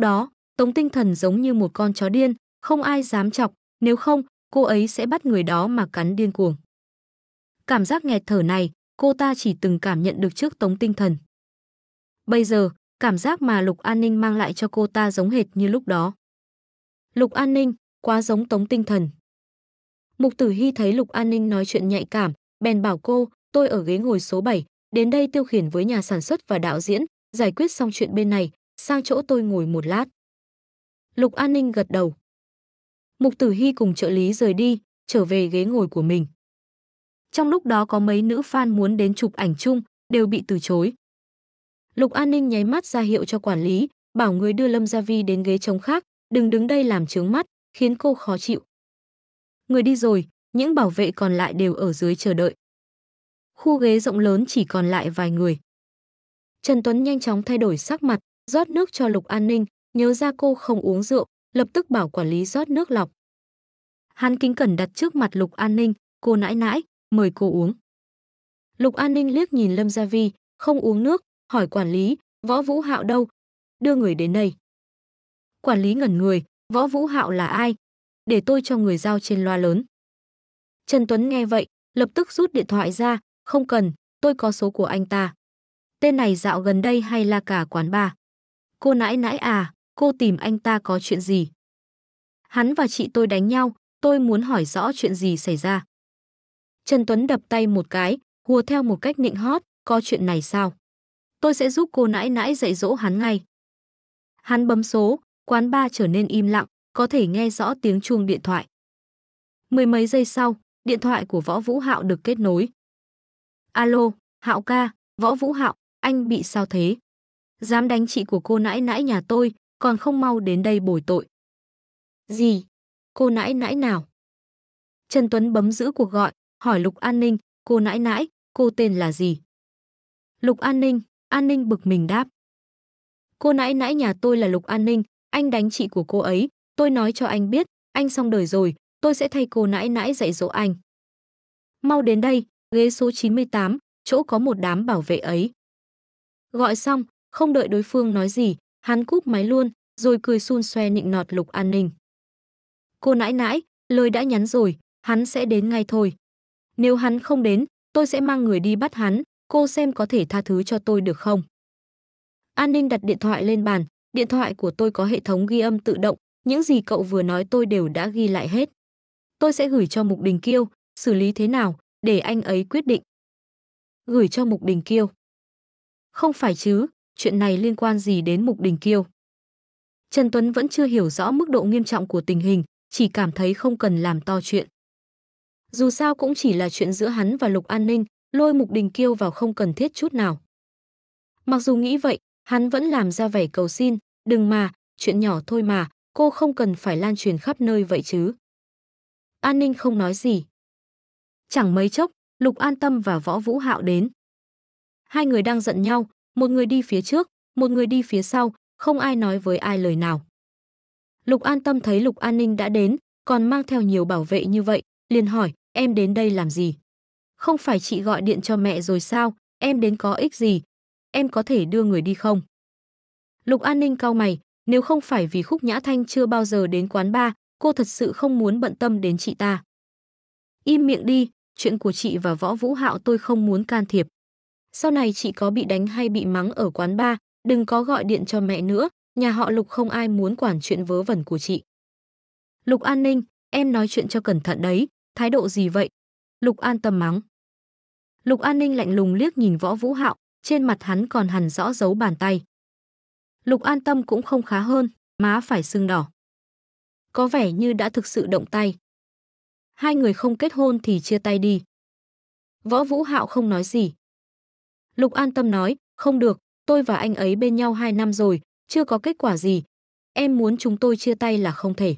đó, Tống Tinh Thần giống như một con chó điên, không ai dám chọc, nếu không, cô ấy sẽ bắt người đó mà cắn điên cuồng. Cảm giác nghẹt thở này, cô ta chỉ từng cảm nhận được trước Tống Tinh Thần. Bây giờ, cảm giác mà Lục An Ninh mang lại cho cô ta giống hệt như lúc đó. Lục An Ninh, quá giống Tống Tinh Thần. Mục Tử Hy thấy Lục An Ninh nói chuyện nhạy cảm, bèn bảo cô, tôi ở ghế ngồi số 7, đến đây tiêu khiển với nhà sản xuất và đạo diễn, giải quyết xong chuyện bên này, sang chỗ tôi ngồi một lát. Lục An Ninh gật đầu. Mục Tử Hy cùng trợ lý rời đi, trở về ghế ngồi của mình. Trong lúc đó có mấy nữ fan muốn đến chụp ảnh chung, đều bị từ chối. Lục An Ninh nháy mắt ra hiệu cho quản lý, bảo người đưa Lâm Gia Vi đến ghế trống khác, đừng đứng đây làm trướng mắt, khiến cô khó chịu. Người đi rồi, những bảo vệ còn lại đều ở dưới chờ đợi. Khu ghế rộng lớn chỉ còn lại vài người. Trần Tuấn nhanh chóng thay đổi sắc mặt, rót nước cho Lục An Ninh, nhớ ra cô không uống rượu, lập tức bảo quản lý rót nước lọc. Hắn kính cẩn đặt trước mặt Lục An Ninh, cô nãi nãi, mời cô uống. Lục An Ninh liếc nhìn Lâm Gia Vi, không uống nước, hỏi quản lý, võ vũ hạo đâu, đưa người đến đây. Quản lý ngẩn người, võ vũ hạo là ai? Để tôi cho người giao trên loa lớn. Trần Tuấn nghe vậy, lập tức rút điện thoại ra, không cần, tôi có số của anh ta. Tên này dạo gần đây hay là cả quán bar? Cô nãi nãi à, cô tìm anh ta có chuyện gì? Hắn và chị tôi đánh nhau, tôi muốn hỏi rõ chuyện gì xảy ra. Trần Tuấn đập tay một cái, hùa theo một cách nịnh hót, có chuyện này sao? Tôi sẽ giúp cô nãi nãi dạy dỗ hắn ngay. Hắn bấm số, quán ba trở nên im lặng, có thể nghe rõ tiếng chuông điện thoại. Mười mấy giây sau, điện thoại của Võ Vũ Hạo được kết nối. Alo, Hạo ca, Võ Vũ Hạo, anh bị sao thế? dám đánh chị của cô nãi nãi nhà tôi, còn không mau đến đây bồi tội. Gì? Cô nãi nãi nào? Trần Tuấn bấm giữ cuộc gọi, hỏi Lục An Ninh, cô nãi nãi, cô tên là gì? Lục An Ninh, An Ninh bực mình đáp. Cô nãi nãi nhà tôi là Lục An Ninh, anh đánh chị của cô ấy, tôi nói cho anh biết, anh xong đời rồi, tôi sẽ thay cô nãi nãi dạy dỗ anh. Mau đến đây, ghế số 98, chỗ có một đám bảo vệ ấy. Gọi xong, không đợi đối phương nói gì, hắn cúp máy luôn, rồi cười xun xoe nịnh nọt Lục An Ninh. Cô nãi nãi, lời đã nhắn rồi, hắn sẽ đến ngay thôi. Nếu hắn không đến, tôi sẽ mang người đi bắt hắn, cô xem có thể tha thứ cho tôi được không? An Ninh đặt điện thoại lên bàn, điện thoại của tôi có hệ thống ghi âm tự động, những gì cậu vừa nói tôi đều đã ghi lại hết. Tôi sẽ gửi cho Mục Đình Kiêu, xử lý thế nào, để anh ấy quyết định. Gửi cho Mục Đình Kiêu. Không phải chứ, chuyện này liên quan gì đến Mục Đình Kiêu. Trần Tuấn vẫn chưa hiểu rõ mức độ nghiêm trọng của tình hình, chỉ cảm thấy không cần làm to chuyện. Dù sao cũng chỉ là chuyện giữa hắn và Lục An Ninh, lôi Mục Đình Kiêu vào không cần thiết chút nào. Mặc dù nghĩ vậy, hắn vẫn làm ra vẻ cầu xin, đừng mà, chuyện nhỏ thôi mà, cô không cần phải lan truyền khắp nơi vậy chứ. An Ninh không nói gì. Chẳng mấy chốc, Lục An Tâm và Võ Vũ Hạo đến. Hai người đang giận nhau, một người đi phía trước, một người đi phía sau, không ai nói với ai lời nào. Lục An Tâm thấy Lục An Ninh đã đến, còn mang theo nhiều bảo vệ như vậy, liền hỏi, em đến đây làm gì? Không phải chị gọi điện cho mẹ rồi sao, em đến có ích gì? Em có thể đưa người đi không? Lục An Ninh cau mày, nếu không phải vì Khúc Nhã Thanh chưa bao giờ đến quán ba, cô thật sự không muốn bận tâm đến chị ta. Im miệng đi, chuyện của chị và Võ Vũ Hạo tôi không muốn can thiệp. Sau này chị có bị đánh hay bị mắng ở quán bar, đừng có gọi điện cho mẹ nữa, nhà họ Lục không ai muốn quản chuyện vớ vẩn của chị. Lục An Ninh, em nói chuyện cho cẩn thận đấy, thái độ gì vậy? Lục An tâm mắng. Lục An Ninh lạnh lùng liếc nhìn Võ Vũ Hạo, trên mặt hắn còn hằn rõ dấu bàn tay. Lục An Tâm cũng không khá hơn, má phải sưng đỏ. Có vẻ như đã thực sự động tay. Hai người không kết hôn thì chia tay đi. Võ Vũ Hạo không nói gì, Lục An Tâm nói, không được, tôi và anh ấy bên nhau 2 năm rồi, chưa có kết quả gì. Em muốn chúng tôi chia tay là không thể.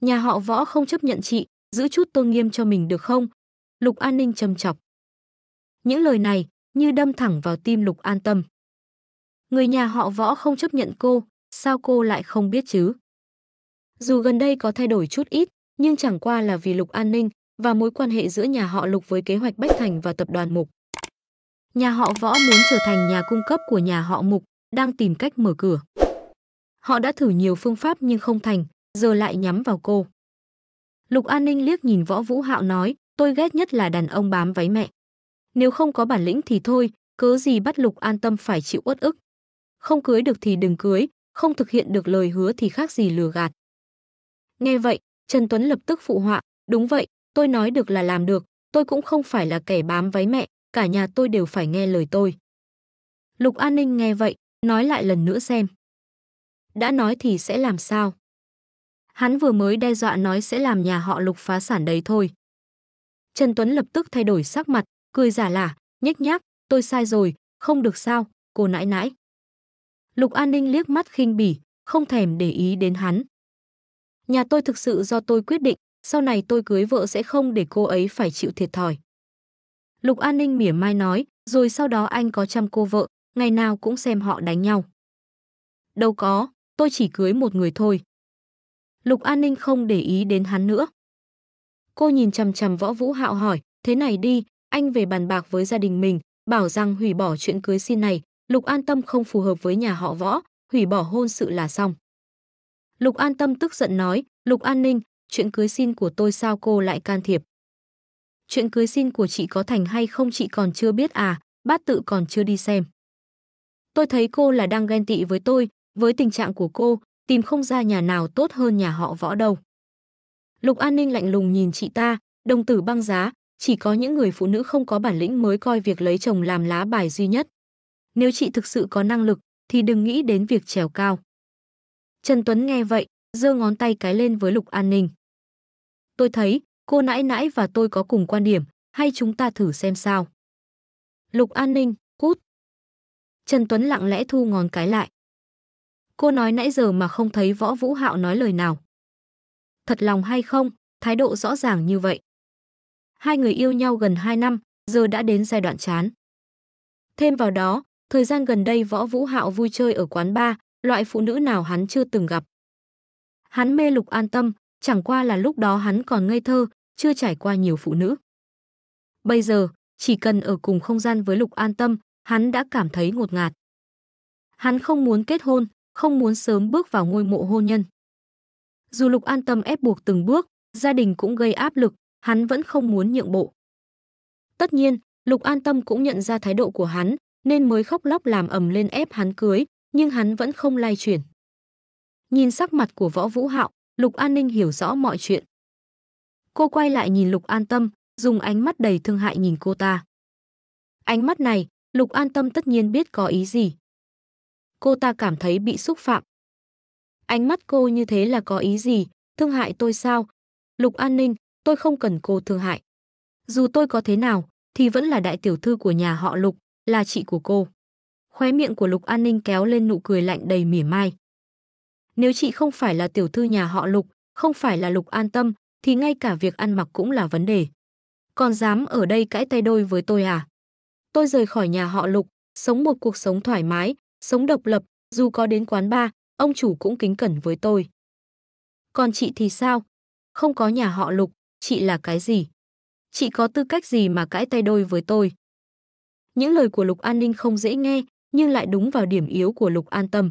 Nhà họ võ không chấp nhận chị, giữ chút tôn nghiêm cho mình được không? Lục An Ninh trầm chọc. Những lời này như đâm thẳng vào tim Lục An Tâm. Người nhà họ võ không chấp nhận cô, sao cô lại không biết chứ? Dù gần đây có thay đổi chút ít, nhưng chẳng qua là vì Lục An Ninh và mối quan hệ giữa nhà họ Lục với kế hoạch Bách Thành và tập đoàn Mục. Nhà họ Võ muốn trở thành nhà cung cấp của nhà họ Mục, đang tìm cách mở cửa. Họ đã thử nhiều phương pháp nhưng không thành, giờ lại nhắm vào cô. Lục An Ninh liếc nhìn Võ Vũ Hạo nói, tôi ghét nhất là đàn ông bám váy mẹ. Nếu không có bản lĩnh thì thôi, cớ gì bắt Lục An Tâm phải chịu uất ức. Không cưới được thì đừng cưới, không thực hiện được lời hứa thì khác gì lừa gạt. Nghe vậy, Trần Tuấn lập tức phụ họa, đúng vậy, tôi nói được là làm được, tôi cũng không phải là kẻ bám váy mẹ, cả nhà tôi đều phải nghe lời tôi. Lục An Ninh nghe vậy, nói lại lần nữa xem. Đã nói thì sẽ làm sao? Hắn vừa mới đe dọa nói sẽ làm nhà họ lục phá sản đấy thôi. Trần Tuấn lập tức thay đổi sắc mặt, cười giả lả, nhếch nhác, tôi sai rồi, không được sao, cô nãi nãi. Lục An Ninh liếc mắt khinh bỉ, không thèm để ý đến hắn. Nhà tôi thực sự do tôi quyết định, sau này tôi cưới vợ sẽ không để cô ấy phải chịu thiệt thòi. Lục An Ninh mỉa mai nói, rồi sau đó anh có chăm cô vợ, ngày nào cũng xem họ đánh nhau. Đâu có, tôi chỉ cưới một người thôi. Lục An Ninh không để ý đến hắn nữa. Cô nhìn chằm chằm võ vũ hạo hỏi, thế này đi, anh về bàn bạc với gia đình mình, bảo rằng hủy bỏ chuyện cưới xin này, Lục An Tâm không phù hợp với nhà họ võ, hủy bỏ hôn sự là xong. Lục An Tâm tức giận nói, Lục An Ninh, chuyện cưới xin của tôi sao cô lại can thiệp? chuyện cưới xin của chị có thành hay không chị còn chưa biết à, bát tự còn chưa đi xem. Tôi thấy cô là đang ghen tị với tôi, với tình trạng của cô, tìm không ra nhà nào tốt hơn nhà họ võ đâu. Lục An Ninh lạnh lùng nhìn chị ta, đồng tử băng giá, chỉ có những người phụ nữ không có bản lĩnh mới coi việc lấy chồng làm lá bài duy nhất. Nếu chị thực sự có năng lực, thì đừng nghĩ đến việc trèo cao. Trần Tuấn nghe vậy, giơ ngón tay cái lên với Lục An Ninh. Tôi thấy, cô nãi nãi và tôi có cùng quan điểm, hay chúng ta thử xem sao. Lục An Ninh, cút. Trần Tuấn lặng lẽ thu ngón cái lại. Cô nói nãy giờ mà không thấy Võ Vũ Hạo nói lời nào. Thật lòng hay không, thái độ rõ ràng như vậy. Hai người yêu nhau gần 2 năm, giờ đã đến giai đoạn chán. Thêm vào đó, thời gian gần đây Võ Vũ Hạo vui chơi ở quán bar, loại phụ nữ nào hắn chưa từng gặp. Hắn mê Lục An Tâm, chẳng qua là lúc đó hắn còn ngây thơ, chưa trải qua nhiều phụ nữ. Bây giờ, chỉ cần ở cùng không gian với Lục An Tâm, hắn đã cảm thấy ngột ngạt. Hắn không muốn kết hôn, không muốn sớm bước vào ngôi mộ hôn nhân. Dù Lục An Tâm ép buộc từng bước, gia đình cũng gây áp lực, hắn vẫn không muốn nhượng bộ. Tất nhiên, Lục An Tâm cũng nhận ra thái độ của hắn, nên mới khóc lóc làm ầm lên ép hắn cưới, nhưng hắn vẫn không lay chuyển. Nhìn sắc mặt của Võ Vũ Hạo, Lục An Ninh hiểu rõ mọi chuyện. Cô quay lại nhìn Lục An Tâm, dùng ánh mắt đầy thương hại nhìn cô ta. Ánh mắt này, Lục An Tâm tất nhiên biết có ý gì. Cô ta cảm thấy bị xúc phạm. Ánh mắt cô như thế là có ý gì, thương hại tôi sao? Lục An Ninh, tôi không cần cô thương hại. Dù tôi có thế nào, thì vẫn là đại tiểu thư của nhà họ Lục, là chị của cô. Khóe miệng của Lục An Ninh kéo lên nụ cười lạnh đầy mỉa mai. Nếu chị không phải là tiểu thư nhà họ Lục, không phải là Lục An Tâm, thì ngay cả việc ăn mặc cũng là vấn đề. Còn dám ở đây cãi tay đôi với tôi à? Tôi rời khỏi nhà họ Lục, sống một cuộc sống thoải mái, sống độc lập, dù có đến quán bar, ông chủ cũng kính cẩn với tôi. Còn chị thì sao? Không có nhà họ Lục, chị là cái gì? Chị có tư cách gì mà cãi tay đôi với tôi? Những lời của Lục An Ninh không dễ nghe, nhưng lại đúng vào điểm yếu của Lục An Tâm.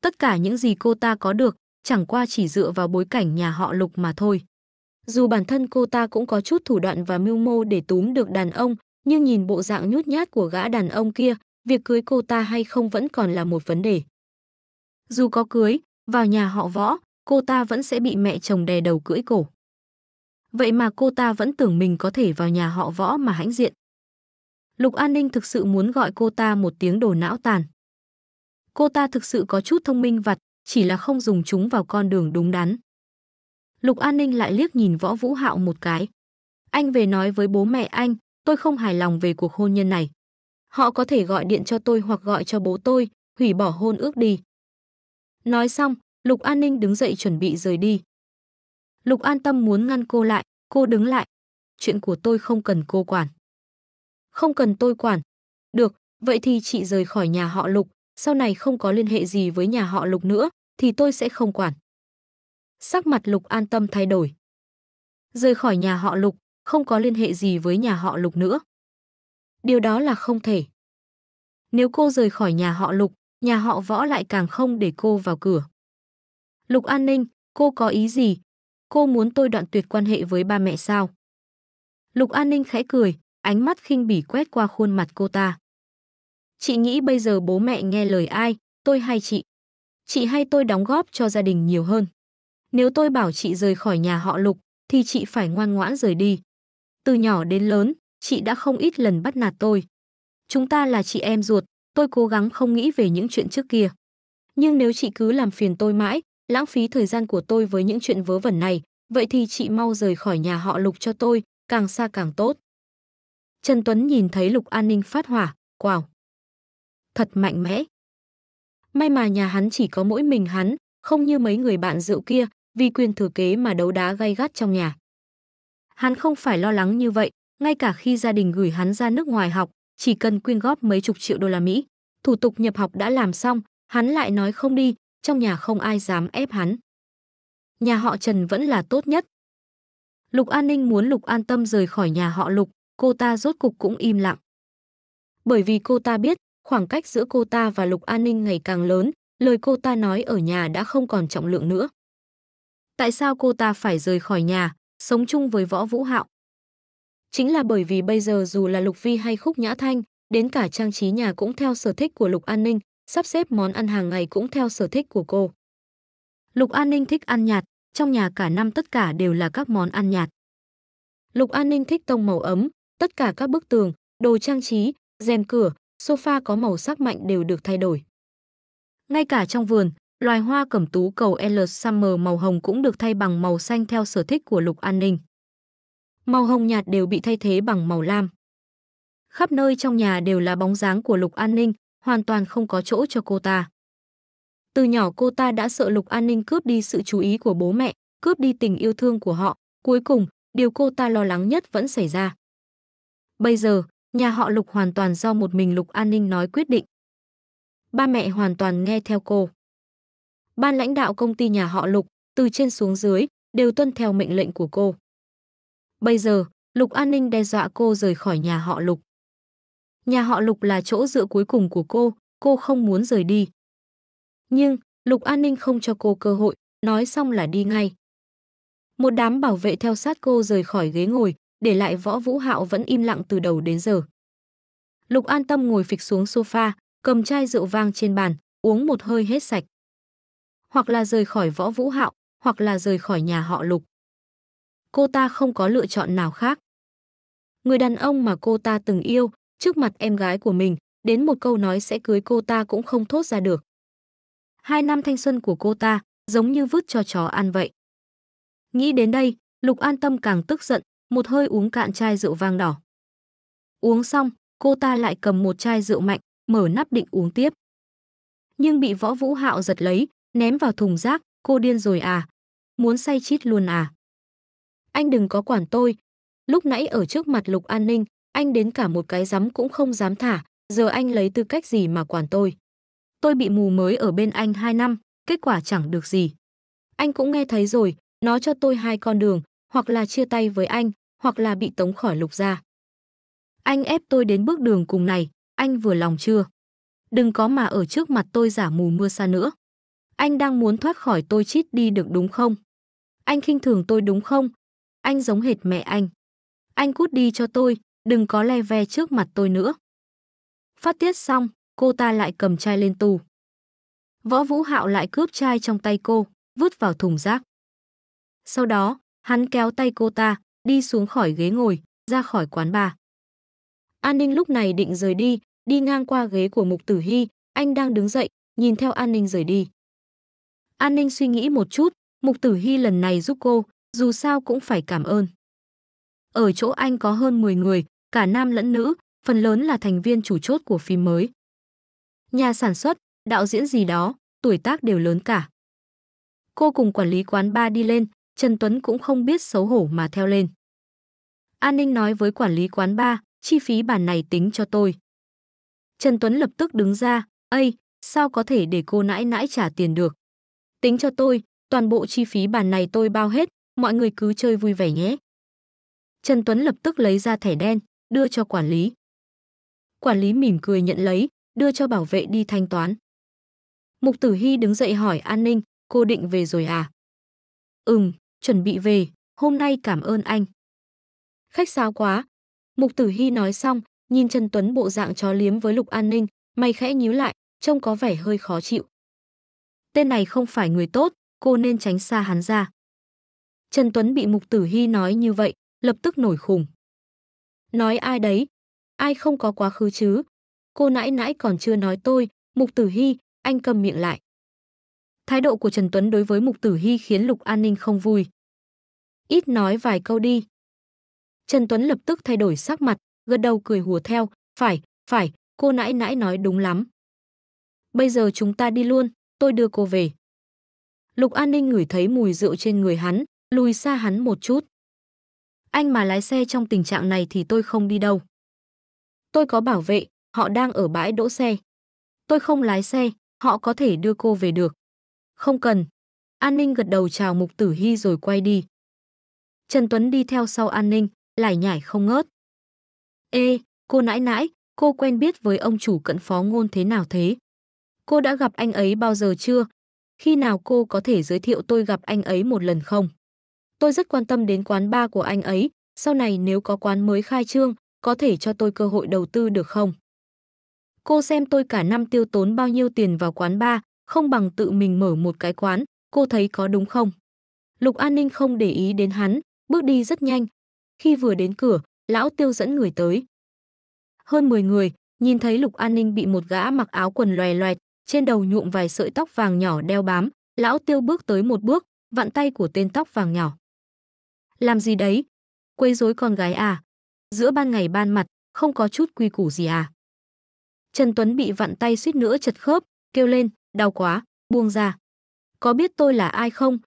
Tất cả những gì cô ta có được chẳng qua chỉ dựa vào bối cảnh nhà họ Lục mà thôi. Dù bản thân cô ta cũng có chút thủ đoạn và mưu mô để túm được đàn ông, nhưng nhìn bộ dạng nhút nhát của gã đàn ông kia, việc cưới cô ta hay không vẫn còn là một vấn đề. Dù có cưới, vào nhà họ võ, cô ta vẫn sẽ bị mẹ chồng đè đầu cưỡi cổ. Vậy mà cô ta vẫn tưởng mình có thể vào nhà họ võ mà hãnh diện. Lục An Ninh thực sự muốn gọi cô ta một tiếng đồ não tàn. Cô ta thực sự có chút thông minh vặt, chỉ là không dùng chúng vào con đường đúng đắn. Lục An Ninh lại liếc nhìn Võ Vũ Hạo một cái. Anh về nói với bố mẹ anh, tôi không hài lòng về cuộc hôn nhân này. Họ có thể gọi điện cho tôi hoặc gọi cho bố tôi, hủy bỏ hôn ước đi. Nói xong, Lục An Ninh đứng dậy chuẩn bị rời đi. Lục An Tâm muốn ngăn cô lại, cô đứng lại. Chuyện của tôi không cần cô quản. Không cần tôi quản. Được, vậy thì chị rời khỏi nhà họ Lục, sau này không có liên hệ gì với nhà họ Lục nữa, thì tôi sẽ không quản. Sắc mặt Lục an tâm thay đổi. Rời khỏi nhà họ Lục, không có liên hệ gì với nhà họ Lục nữa. Điều đó là không thể. Nếu cô rời khỏi nhà họ Lục, nhà họ võ lại càng không để cô vào cửa. Lục An Ninh, cô có ý gì? Cô muốn tôi đoạn tuyệt quan hệ với ba mẹ sao? Lục An Ninh khẽ cười, ánh mắt khinh bỉ quét qua khuôn mặt cô ta. Chị nghĩ bây giờ bố mẹ nghe lời ai, tôi hay chị? Chị hay tôi đóng góp cho gia đình nhiều hơn. Nếu tôi bảo chị rời khỏi nhà họ Lục, thì chị phải ngoan ngoãn rời đi. Từ nhỏ đến lớn, chị đã không ít lần bắt nạt tôi. Chúng ta là chị em ruột, tôi cố gắng không nghĩ về những chuyện trước kia. Nhưng nếu chị cứ làm phiền tôi mãi, lãng phí thời gian của tôi với những chuyện vớ vẩn này, vậy thì chị mau rời khỏi nhà họ Lục cho tôi, càng xa càng tốt. Trần Tuấn nhìn thấy Lục An Ninh phát hỏa, quào. Wow thật mạnh mẽ. May mà nhà hắn chỉ có mỗi mình hắn, không như mấy người bạn rượu kia, vì quyền thừa kế mà đấu đá gay gắt trong nhà. Hắn không phải lo lắng như vậy, ngay cả khi gia đình gửi hắn ra nước ngoài học, chỉ cần quyên góp mấy chục triệu đô la Mỹ, thủ tục nhập học đã làm xong, hắn lại nói không đi, trong nhà không ai dám ép hắn. Nhà họ Trần vẫn là tốt nhất. Lục An Ninh muốn Lục An Tâm rời khỏi nhà họ Lục, cô ta rốt cục cũng im lặng. Bởi vì cô ta biết Khoảng cách giữa cô ta và Lục An Ninh ngày càng lớn, lời cô ta nói ở nhà đã không còn trọng lượng nữa. Tại sao cô ta phải rời khỏi nhà, sống chung với Võ Vũ Hạo? Chính là bởi vì bây giờ dù là Lục Vi hay Khúc Nhã Thanh, đến cả trang trí nhà cũng theo sở thích của Lục An Ninh, sắp xếp món ăn hàng ngày cũng theo sở thích của cô. Lục An Ninh thích ăn nhạt, trong nhà cả năm tất cả đều là các món ăn nhạt. Lục An Ninh thích tông màu ấm, tất cả các bức tường, đồ trang trí, rèm cửa, sofa có màu sắc mạnh đều được thay đổi. Ngay cả trong vườn, loài hoa cẩm tú cầu L Summer màu hồng cũng được thay bằng màu xanh theo sở thích của Lục An Ninh. Màu hồng nhạt đều bị thay thế bằng màu lam. Khắp nơi trong nhà đều là bóng dáng của Lục An Ninh, hoàn toàn không có chỗ cho cô ta. Từ nhỏ cô ta đã sợ Lục An Ninh cướp đi sự chú ý của bố mẹ, cướp đi tình yêu thương của họ. Cuối cùng, điều cô ta lo lắng nhất vẫn xảy ra. Bây giờ, Nhà họ Lục hoàn toàn do một mình Lục An Ninh nói quyết định. Ba mẹ hoàn toàn nghe theo cô. Ban lãnh đạo công ty nhà họ Lục, từ trên xuống dưới, đều tuân theo mệnh lệnh của cô. Bây giờ, Lục An Ninh đe dọa cô rời khỏi nhà họ Lục. Nhà họ Lục là chỗ dựa cuối cùng của cô, cô không muốn rời đi. Nhưng, Lục An Ninh không cho cô cơ hội, nói xong là đi ngay. Một đám bảo vệ theo sát cô rời khỏi ghế ngồi, để lại Võ Vũ Hạo vẫn im lặng từ đầu đến giờ. Lục An Tâm ngồi phịch xuống sofa, cầm chai rượu vang trên bàn, uống một hơi hết sạch. Hoặc là rời khỏi Võ Vũ Hạo, hoặc là rời khỏi nhà họ Lục. Cô ta không có lựa chọn nào khác. Người đàn ông mà cô ta từng yêu, trước mặt em gái của mình, đến một câu nói sẽ cưới cô ta cũng không thốt ra được. Hai năm thanh xuân của cô ta giống như vứt cho chó ăn vậy. Nghĩ đến đây, Lục An Tâm càng tức giận, một hơi uống cạn chai rượu vang đỏ. Uống xong, cô ta lại cầm một chai rượu mạnh, mở nắp định uống tiếp. Nhưng bị võ vũ hạo giật lấy, ném vào thùng rác, cô điên rồi à? Muốn say chít luôn à? Anh đừng có quản tôi. Lúc nãy ở trước mặt lục an ninh, anh đến cả một cái rắm cũng không dám thả, giờ anh lấy tư cách gì mà quản tôi. Tôi bị mù mới ở bên anh 2 năm, kết quả chẳng được gì. Anh cũng nghe thấy rồi, nó cho tôi hai con đường, hoặc là chia tay với anh, hoặc là bị tống khỏi lục gia. Anh ép tôi đến bước đường cùng này, anh vừa lòng chưa? Đừng có mà ở trước mặt tôi giả mù mưa xa nữa. Anh đang muốn thoát khỏi tôi chít đi được đúng không? Anh khinh thường tôi đúng không? Anh giống hệt mẹ anh. Anh cút đi cho tôi, đừng có le ve trước mặt tôi nữa. Phát tiết xong, cô ta lại cầm chai lên tù. Võ Vũ Hạo lại cướp chai trong tay cô, vứt vào thùng rác. Sau đó, hắn kéo tay cô ta, đi xuống khỏi ghế ngồi, ra khỏi quán bà. An ninh lúc này định rời đi, đi ngang qua ghế của Mục Tử Hy, anh đang đứng dậy, nhìn theo An ninh rời đi. An ninh suy nghĩ một chút, Mục Tử Hy lần này giúp cô, dù sao cũng phải cảm ơn. Ở chỗ anh có hơn 10 người, cả nam lẫn nữ, phần lớn là thành viên chủ chốt của phim mới. Nhà sản xuất, đạo diễn gì đó, tuổi tác đều lớn cả. Cô cùng quản lý quán ba đi lên, Trần Tuấn cũng không biết xấu hổ mà theo lên. An Ninh nói với quản lý quán ba, chi phí bàn này tính cho tôi. Trần Tuấn lập tức đứng ra, Ây, sao có thể để cô nãi nãi trả tiền được? Tính cho tôi, toàn bộ chi phí bàn này tôi bao hết, mọi người cứ chơi vui vẻ nhé. Trần Tuấn lập tức lấy ra thẻ đen, đưa cho quản lý. Quản lý mỉm cười nhận lấy, đưa cho bảo vệ đi thanh toán. Mục Tử Hy đứng dậy hỏi An Ninh, cô định về rồi à? Ừm, chuẩn bị về, hôm nay cảm ơn anh. Khách sáo quá. Mục Tử Hy nói xong, nhìn Trần Tuấn bộ dạng chó liếm với Lục An Ninh, mày khẽ nhíu lại, trông có vẻ hơi khó chịu. Tên này không phải người tốt, cô nên tránh xa hắn ra. Trần Tuấn bị Mục Tử Hy nói như vậy, lập tức nổi khùng. Nói ai đấy? Ai không có quá khứ chứ? Cô nãy nãy còn chưa nói tôi, Mục Tử Hy, anh cầm miệng lại. Thái độ của Trần Tuấn đối với Mục Tử Hy khiến Lục An Ninh không vui. Ít nói vài câu đi. Trần Tuấn lập tức thay đổi sắc mặt, gật đầu cười hùa theo, phải, phải, cô nãi nãi nói đúng lắm. Bây giờ chúng ta đi luôn, tôi đưa cô về. Lục An Ninh ngửi thấy mùi rượu trên người hắn, lùi xa hắn một chút. Anh mà lái xe trong tình trạng này thì tôi không đi đâu. Tôi có bảo vệ, họ đang ở bãi đỗ xe. Tôi không lái xe, họ có thể đưa cô về được. Không cần. An ninh gật đầu chào Mục Tử Hy rồi quay đi. Trần Tuấn đi theo sau an ninh, lải nhải không ngớt. Ê, cô nãi nãi, cô quen biết với ông chủ cận phó ngôn thế nào thế? Cô đã gặp anh ấy bao giờ chưa? Khi nào cô có thể giới thiệu tôi gặp anh ấy một lần không? Tôi rất quan tâm đến quán bar của anh ấy, sau này nếu có quán mới khai trương, có thể cho tôi cơ hội đầu tư được không? Cô xem tôi cả năm tiêu tốn bao nhiêu tiền vào quán bar, không bằng tự mình mở một cái quán, cô thấy có đúng không? Lục An Ninh không để ý đến hắn, bước đi rất nhanh. Khi vừa đến cửa, lão tiêu dẫn người tới. Hơn 10 người, nhìn thấy Lục An Ninh bị một gã mặc áo quần loè loẹt, trên đầu nhuộm vài sợi tóc vàng nhỏ đeo bám, lão tiêu bước tới một bước, vặn tay của tên tóc vàng nhỏ. Làm gì đấy? Quấy rối con gái à? Giữa ban ngày ban mặt, không có chút quy củ gì à? Trần Tuấn bị vặn tay suýt nữa chật khớp, kêu lên, Đau quá, buông ra. Có biết tôi là ai không?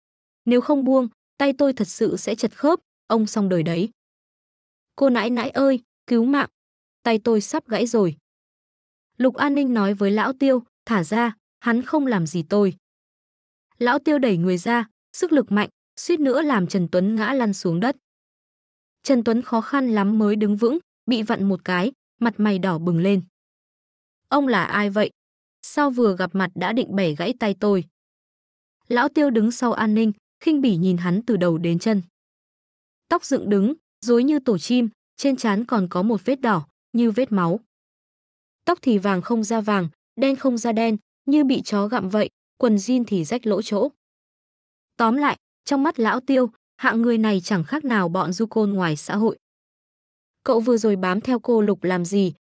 Nếu không buông, tay tôi thật sự sẽ chật khớp, ông xong đời đấy. Cô nãi nãi ơi, cứu mạng, tay tôi sắp gãy rồi. Lục An Ninh nói với lão tiêu, thả ra, hắn không làm gì tôi. Lão tiêu đẩy người ra, sức lực mạnh, suýt nữa làm Trần Tuấn ngã lăn xuống đất. Trần Tuấn khó khăn lắm mới đứng vững, bị vặn một cái, mặt mày đỏ bừng lên. Ông là ai vậy? sao vừa gặp mặt đã định bẻ gãy tay tôi. Lão tiêu đứng sau an ninh, khinh bỉ nhìn hắn từ đầu đến chân. Tóc dựng đứng, rối như tổ chim, trên trán còn có một vết đỏ, như vết máu. Tóc thì vàng không ra vàng, đen không ra đen, như bị chó gặm vậy, quần jean thì rách lỗ chỗ. Tóm lại, trong mắt lão tiêu, hạng người này chẳng khác nào bọn du côn ngoài xã hội. Cậu vừa rồi bám theo cô Lục làm gì?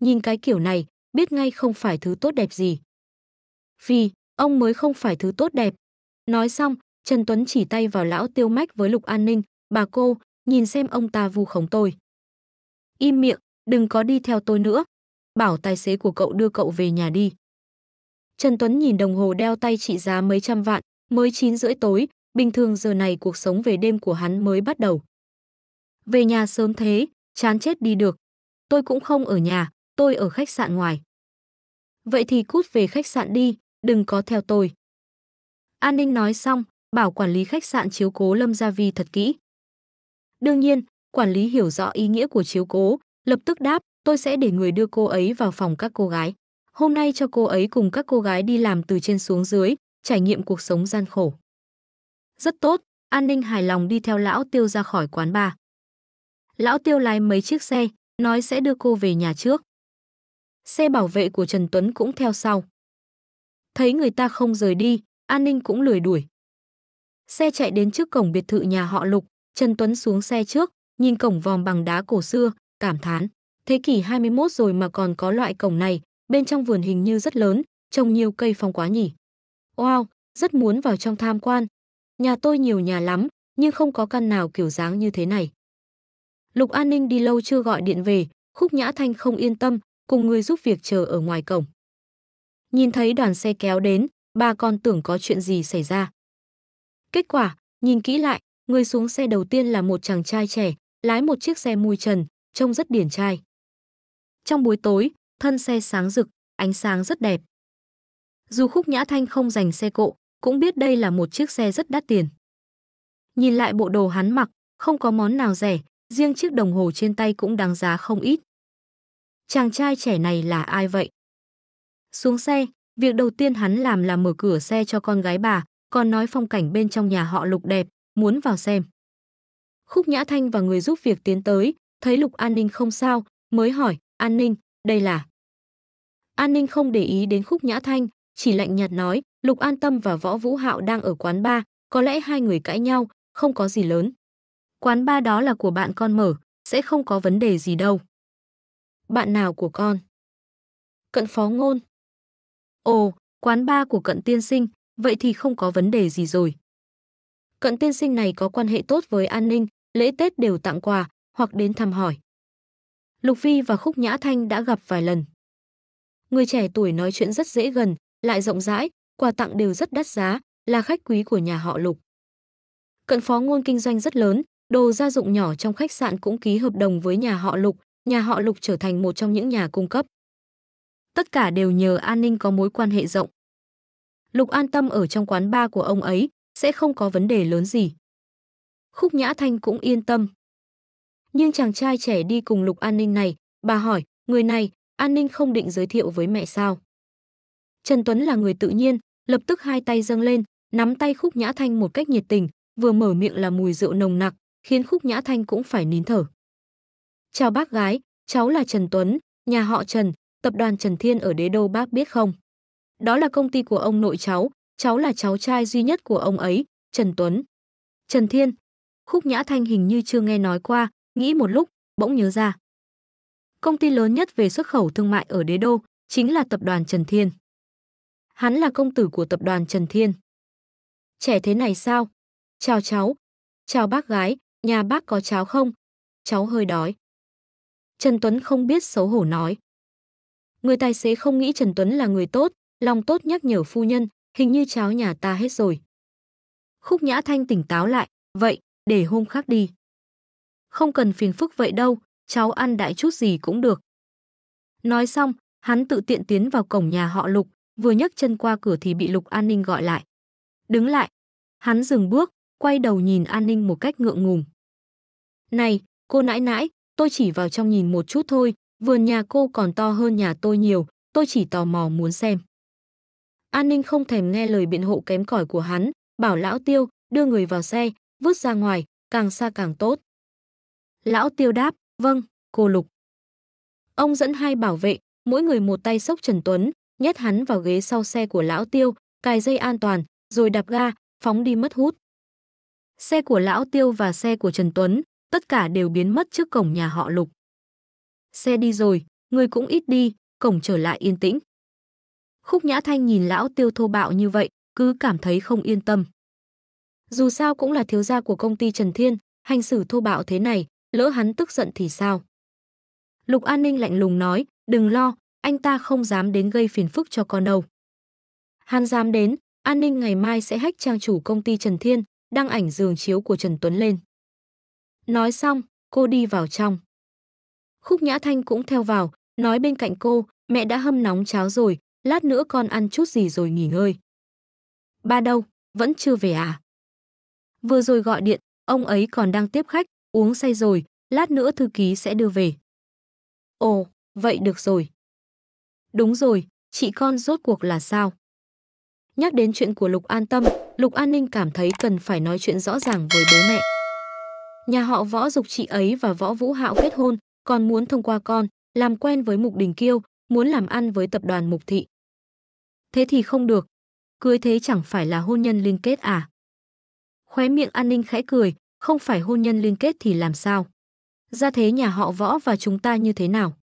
Nhìn cái kiểu này, biết ngay không phải thứ tốt đẹp gì. Vì, ông mới không phải thứ tốt đẹp. Nói xong, Trần Tuấn chỉ tay vào lão tiêu mách với lục an ninh, bà cô, nhìn xem ông ta vu khống tôi. Im miệng, đừng có đi theo tôi nữa. Bảo tài xế của cậu đưa cậu về nhà đi. Trần Tuấn nhìn đồng hồ đeo tay trị giá mấy trăm vạn, mới 9 rưỡi tối, bình thường giờ này cuộc sống về đêm của hắn mới bắt đầu. Về nhà sớm thế, chán chết đi được. Tôi cũng không ở nhà, tôi ở khách sạn ngoài. Vậy thì cút về khách sạn đi, đừng có theo tôi. An ninh nói xong, bảo quản lý khách sạn chiếu cố Lâm Gia Vi thật kỹ. Đương nhiên, quản lý hiểu rõ ý nghĩa của chiếu cố, lập tức đáp, tôi sẽ để người đưa cô ấy vào phòng các cô gái. Hôm nay cho cô ấy cùng các cô gái đi làm từ trên xuống dưới, trải nghiệm cuộc sống gian khổ. Rất tốt, An ninh hài lòng đi theo lão tiêu ra khỏi quán bar. Lão tiêu lái mấy chiếc xe, nói sẽ đưa cô về nhà trước xe bảo vệ của Trần Tuấn cũng theo sau. Thấy người ta không rời đi, an ninh cũng lười đuổi. Xe chạy đến trước cổng biệt thự nhà họ Lục, Trần Tuấn xuống xe trước, nhìn cổng vòm bằng đá cổ xưa, cảm thán. Thế kỷ 21 rồi mà còn có loại cổng này, bên trong vườn hình như rất lớn, trồng nhiều cây phong quá nhỉ. Wow, rất muốn vào trong tham quan. Nhà tôi nhiều nhà lắm, nhưng không có căn nào kiểu dáng như thế này. Lục An Ninh đi lâu chưa gọi điện về, Khúc Nhã Thanh không yên tâm, cùng người giúp việc chờ ở ngoài cổng. Nhìn thấy đoàn xe kéo đến, ba con tưởng có chuyện gì xảy ra. Kết quả, nhìn kỹ lại, người xuống xe đầu tiên là một chàng trai trẻ, lái một chiếc xe mùi trần, trông rất điển trai. Trong buổi tối, thân xe sáng rực, ánh sáng rất đẹp. Dù Khúc Nhã Thanh không dành xe cộ, cũng biết đây là một chiếc xe rất đắt tiền. Nhìn lại bộ đồ hắn mặc, không có món nào rẻ, riêng chiếc đồng hồ trên tay cũng đáng giá không ít chàng trai trẻ này là ai vậy? Xuống xe, việc đầu tiên hắn làm là mở cửa xe cho con gái bà, còn nói phong cảnh bên trong nhà họ Lục đẹp, muốn vào xem. Khúc Nhã Thanh và người giúp việc tiến tới, thấy Lục An Ninh không sao, mới hỏi, An Ninh, đây là... An Ninh không để ý đến Khúc Nhã Thanh, chỉ lạnh nhạt nói, Lục An Tâm và Võ Vũ Hạo đang ở quán bar, có lẽ hai người cãi nhau, không có gì lớn. Quán bar đó là của bạn con mở, sẽ không có vấn đề gì đâu bạn nào của con. Cận phó ngôn. Ồ, quán ba của cận tiên sinh, vậy thì không có vấn đề gì rồi. Cận tiên sinh này có quan hệ tốt với an ninh, lễ Tết đều tặng quà, hoặc đến thăm hỏi. Lục Vi và Khúc Nhã Thanh đã gặp vài lần. Người trẻ tuổi nói chuyện rất dễ gần, lại rộng rãi, quà tặng đều rất đắt giá, là khách quý của nhà họ Lục. Cận phó ngôn kinh doanh rất lớn, đồ gia dụng nhỏ trong khách sạn cũng ký hợp đồng với nhà họ Lục, nhà họ Lục trở thành một trong những nhà cung cấp. Tất cả đều nhờ An Ninh có mối quan hệ rộng. Lục an tâm ở trong quán bar của ông ấy, sẽ không có vấn đề lớn gì. Khúc Nhã Thanh cũng yên tâm. Nhưng chàng trai trẻ đi cùng Lục An Ninh này, bà hỏi, người này, An Ninh không định giới thiệu với mẹ sao? Trần Tuấn là người tự nhiên, lập tức hai tay dâng lên, nắm tay Khúc Nhã Thanh một cách nhiệt tình, vừa mở miệng là mùi rượu nồng nặc, khiến Khúc Nhã Thanh cũng phải nín thở. Chào bác gái, cháu là Trần Tuấn, nhà họ Trần, tập đoàn Trần Thiên ở đế đô bác biết không? Đó là công ty của ông nội cháu, cháu là cháu trai duy nhất của ông ấy, Trần Tuấn. Trần Thiên. Khúc Nhã Thanh hình như chưa nghe nói qua, nghĩ một lúc, bỗng nhớ ra. Công ty lớn nhất về xuất khẩu thương mại ở đế đô chính là tập đoàn Trần Thiên. Hắn là công tử của tập đoàn Trần Thiên. Trẻ thế này sao? Chào cháu. Chào bác gái, nhà bác có cháu không? Cháu hơi đói. Trần Tuấn không biết xấu hổ nói. Người tài xế không nghĩ Trần Tuấn là người tốt, lòng tốt nhắc nhở phu nhân, hình như cháo nhà ta hết rồi. Khúc Nhã Thanh tỉnh táo lại, vậy, để hôm khác đi. Không cần phiền phức vậy đâu, cháu ăn đại chút gì cũng được. Nói xong, hắn tự tiện tiến vào cổng nhà họ Lục, vừa nhấc chân qua cửa thì bị Lục An Ninh gọi lại. Đứng lại. Hắn dừng bước, quay đầu nhìn An Ninh một cách ngượng ngùng. Này, cô nãi nãi, tôi chỉ vào trong nhìn một chút thôi, vườn nhà cô còn to hơn nhà tôi nhiều, tôi chỉ tò mò muốn xem. An ninh không thèm nghe lời biện hộ kém cỏi của hắn, bảo lão tiêu, đưa người vào xe, vứt ra ngoài, càng xa càng tốt. Lão tiêu đáp, vâng, cô Lục. Ông dẫn hai bảo vệ, mỗi người một tay sốc Trần Tuấn, nhét hắn vào ghế sau xe của lão tiêu, cài dây an toàn, rồi đạp ga, phóng đi mất hút. Xe của lão tiêu và xe của Trần Tuấn tất cả đều biến mất trước cổng nhà họ Lục. Xe đi rồi, người cũng ít đi, cổng trở lại yên tĩnh. Khúc Nhã Thanh nhìn lão tiêu thô bạo như vậy, cứ cảm thấy không yên tâm. Dù sao cũng là thiếu gia của công ty Trần Thiên, hành xử thô bạo thế này, lỡ hắn tức giận thì sao? Lục An Ninh lạnh lùng nói, đừng lo, anh ta không dám đến gây phiền phức cho con đâu. Hắn dám đến, An Ninh ngày mai sẽ hách trang chủ công ty Trần Thiên, đăng ảnh giường chiếu của Trần Tuấn lên. Nói xong, cô đi vào trong. Khúc Nhã Thanh cũng theo vào, nói bên cạnh cô, mẹ đã hâm nóng cháo rồi, lát nữa con ăn chút gì rồi nghỉ ngơi. Ba đâu, vẫn chưa về à? Vừa rồi gọi điện, ông ấy còn đang tiếp khách, uống say rồi, lát nữa thư ký sẽ đưa về. Ồ, vậy được rồi. Đúng rồi, chị con rốt cuộc là sao? Nhắc đến chuyện của Lục An Tâm, Lục An Ninh cảm thấy cần phải nói chuyện rõ ràng với bố mẹ. Nhà họ Võ dục chị ấy và Võ Vũ Hạo kết hôn, còn muốn thông qua con, làm quen với Mục Đình Kiêu, muốn làm ăn với tập đoàn Mục Thị. Thế thì không được, cưới thế chẳng phải là hôn nhân liên kết à? Khóe miệng an ninh khẽ cười, không phải hôn nhân liên kết thì làm sao? Ra thế nhà họ Võ và chúng ta như thế nào?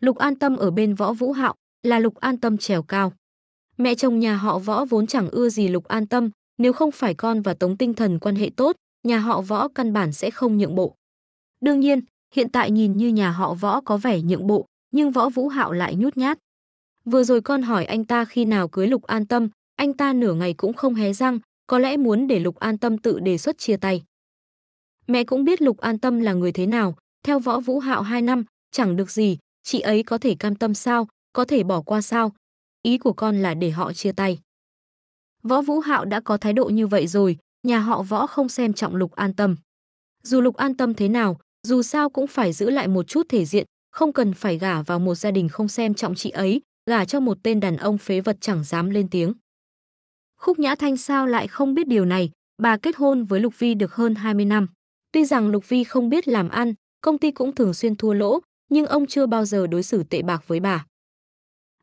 Lục An Tâm ở bên Võ Vũ Hạo là Lục An Tâm trèo cao. Mẹ chồng nhà họ Võ vốn chẳng ưa gì Lục An Tâm, nếu không phải con và Tống Tinh Thần quan hệ tốt, nhà họ võ căn bản sẽ không nhượng bộ. Đương nhiên, hiện tại nhìn như nhà họ võ có vẻ nhượng bộ, nhưng võ vũ hạo lại nhút nhát. Vừa rồi con hỏi anh ta khi nào cưới Lục An Tâm, anh ta nửa ngày cũng không hé răng, có lẽ muốn để Lục An Tâm tự đề xuất chia tay. Mẹ cũng biết Lục An Tâm là người thế nào, theo võ vũ hạo 2 năm, chẳng được gì, chị ấy có thể cam tâm sao, có thể bỏ qua sao. Ý của con là để họ chia tay. Võ Vũ Hạo đã có thái độ như vậy rồi, nhà họ võ không xem trọng lục an tâm. Dù lục an tâm thế nào, dù sao cũng phải giữ lại một chút thể diện, không cần phải gả vào một gia đình không xem trọng chị ấy, gả cho một tên đàn ông phế vật chẳng dám lên tiếng. Khúc Nhã Thanh sao lại không biết điều này, bà kết hôn với Lục Vi được hơn 20 năm. Tuy rằng Lục Vi không biết làm ăn, công ty cũng thường xuyên thua lỗ, nhưng ông chưa bao giờ đối xử tệ bạc với bà.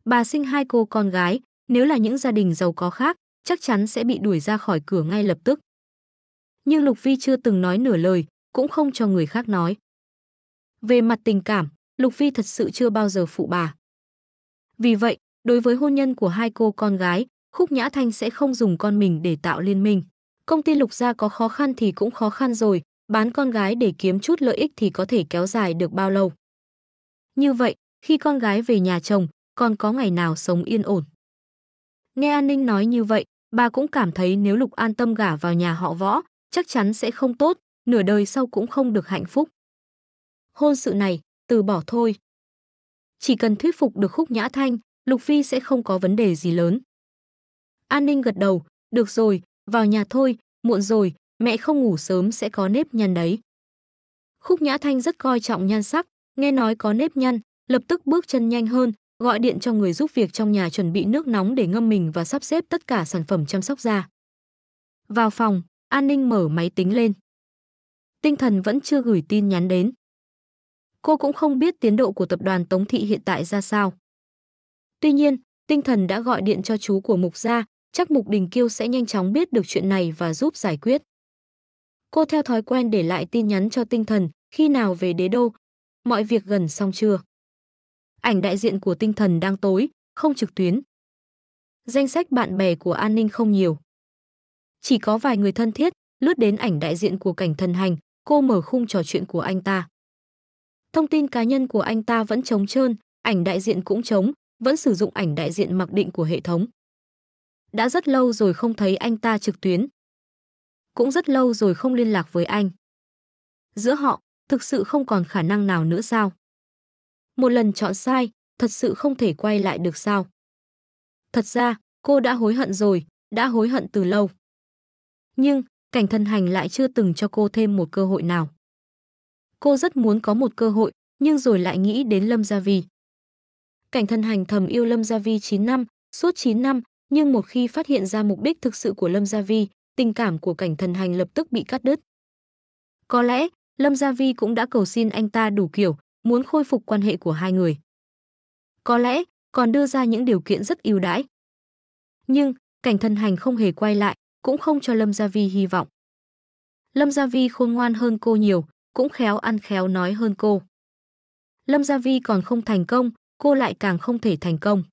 Bà sinh hai cô con gái, nếu là những gia đình giàu có khác, chắc chắn sẽ bị đuổi ra khỏi cửa ngay lập tức nhưng Lục Vi chưa từng nói nửa lời, cũng không cho người khác nói. Về mặt tình cảm, Lục Vi thật sự chưa bao giờ phụ bà. Vì vậy, đối với hôn nhân của hai cô con gái, Khúc Nhã Thanh sẽ không dùng con mình để tạo liên minh. Công ty Lục Gia có khó khăn thì cũng khó khăn rồi, bán con gái để kiếm chút lợi ích thì có thể kéo dài được bao lâu. Như vậy, khi con gái về nhà chồng, còn có ngày nào sống yên ổn. Nghe An Ninh nói như vậy, bà cũng cảm thấy nếu Lục an tâm gả vào nhà họ võ, chắc chắn sẽ không tốt, nửa đời sau cũng không được hạnh phúc. Hôn sự này, từ bỏ thôi. Chỉ cần thuyết phục được Khúc Nhã Thanh, Lục Phi sẽ không có vấn đề gì lớn. An ninh gật đầu, được rồi, vào nhà thôi, muộn rồi, mẹ không ngủ sớm sẽ có nếp nhăn đấy. Khúc Nhã Thanh rất coi trọng nhan sắc, nghe nói có nếp nhăn, lập tức bước chân nhanh hơn, gọi điện cho người giúp việc trong nhà chuẩn bị nước nóng để ngâm mình và sắp xếp tất cả sản phẩm chăm sóc da. Vào phòng, An Ninh mở máy tính lên. Tinh thần vẫn chưa gửi tin nhắn đến. Cô cũng không biết tiến độ của tập đoàn Tống Thị hiện tại ra sao. Tuy nhiên, tinh thần đã gọi điện cho chú của Mục Gia, chắc Mục Đình Kiêu sẽ nhanh chóng biết được chuyện này và giúp giải quyết. Cô theo thói quen để lại tin nhắn cho tinh thần, khi nào về đế đô, mọi việc gần xong chưa. Ảnh đại diện của tinh thần đang tối, không trực tuyến. Danh sách bạn bè của an ninh không nhiều. Chỉ có vài người thân thiết, lướt đến ảnh đại diện của cảnh thần hành, cô mở khung trò chuyện của anh ta. Thông tin cá nhân của anh ta vẫn trống trơn, ảnh đại diện cũng trống, vẫn sử dụng ảnh đại diện mặc định của hệ thống. Đã rất lâu rồi không thấy anh ta trực tuyến. Cũng rất lâu rồi không liên lạc với anh. Giữa họ, thực sự không còn khả năng nào nữa sao? Một lần chọn sai, thật sự không thể quay lại được sao? Thật ra, cô đã hối hận rồi, đã hối hận từ lâu nhưng cảnh thân hành lại chưa từng cho cô thêm một cơ hội nào. Cô rất muốn có một cơ hội, nhưng rồi lại nghĩ đến Lâm Gia Vi. Cảnh thân hành thầm yêu Lâm Gia Vi 9 năm, suốt 9 năm, nhưng một khi phát hiện ra mục đích thực sự của Lâm Gia Vi, tình cảm của cảnh thân hành lập tức bị cắt đứt. Có lẽ, Lâm Gia Vi cũng đã cầu xin anh ta đủ kiểu, muốn khôi phục quan hệ của hai người. Có lẽ, còn đưa ra những điều kiện rất ưu đãi. Nhưng, cảnh thân hành không hề quay lại, cũng không cho Lâm Gia Vi hy vọng. Lâm Gia Vi khôn ngoan hơn cô nhiều, cũng khéo ăn khéo nói hơn cô. Lâm Gia Vi còn không thành công, cô lại càng không thể thành công.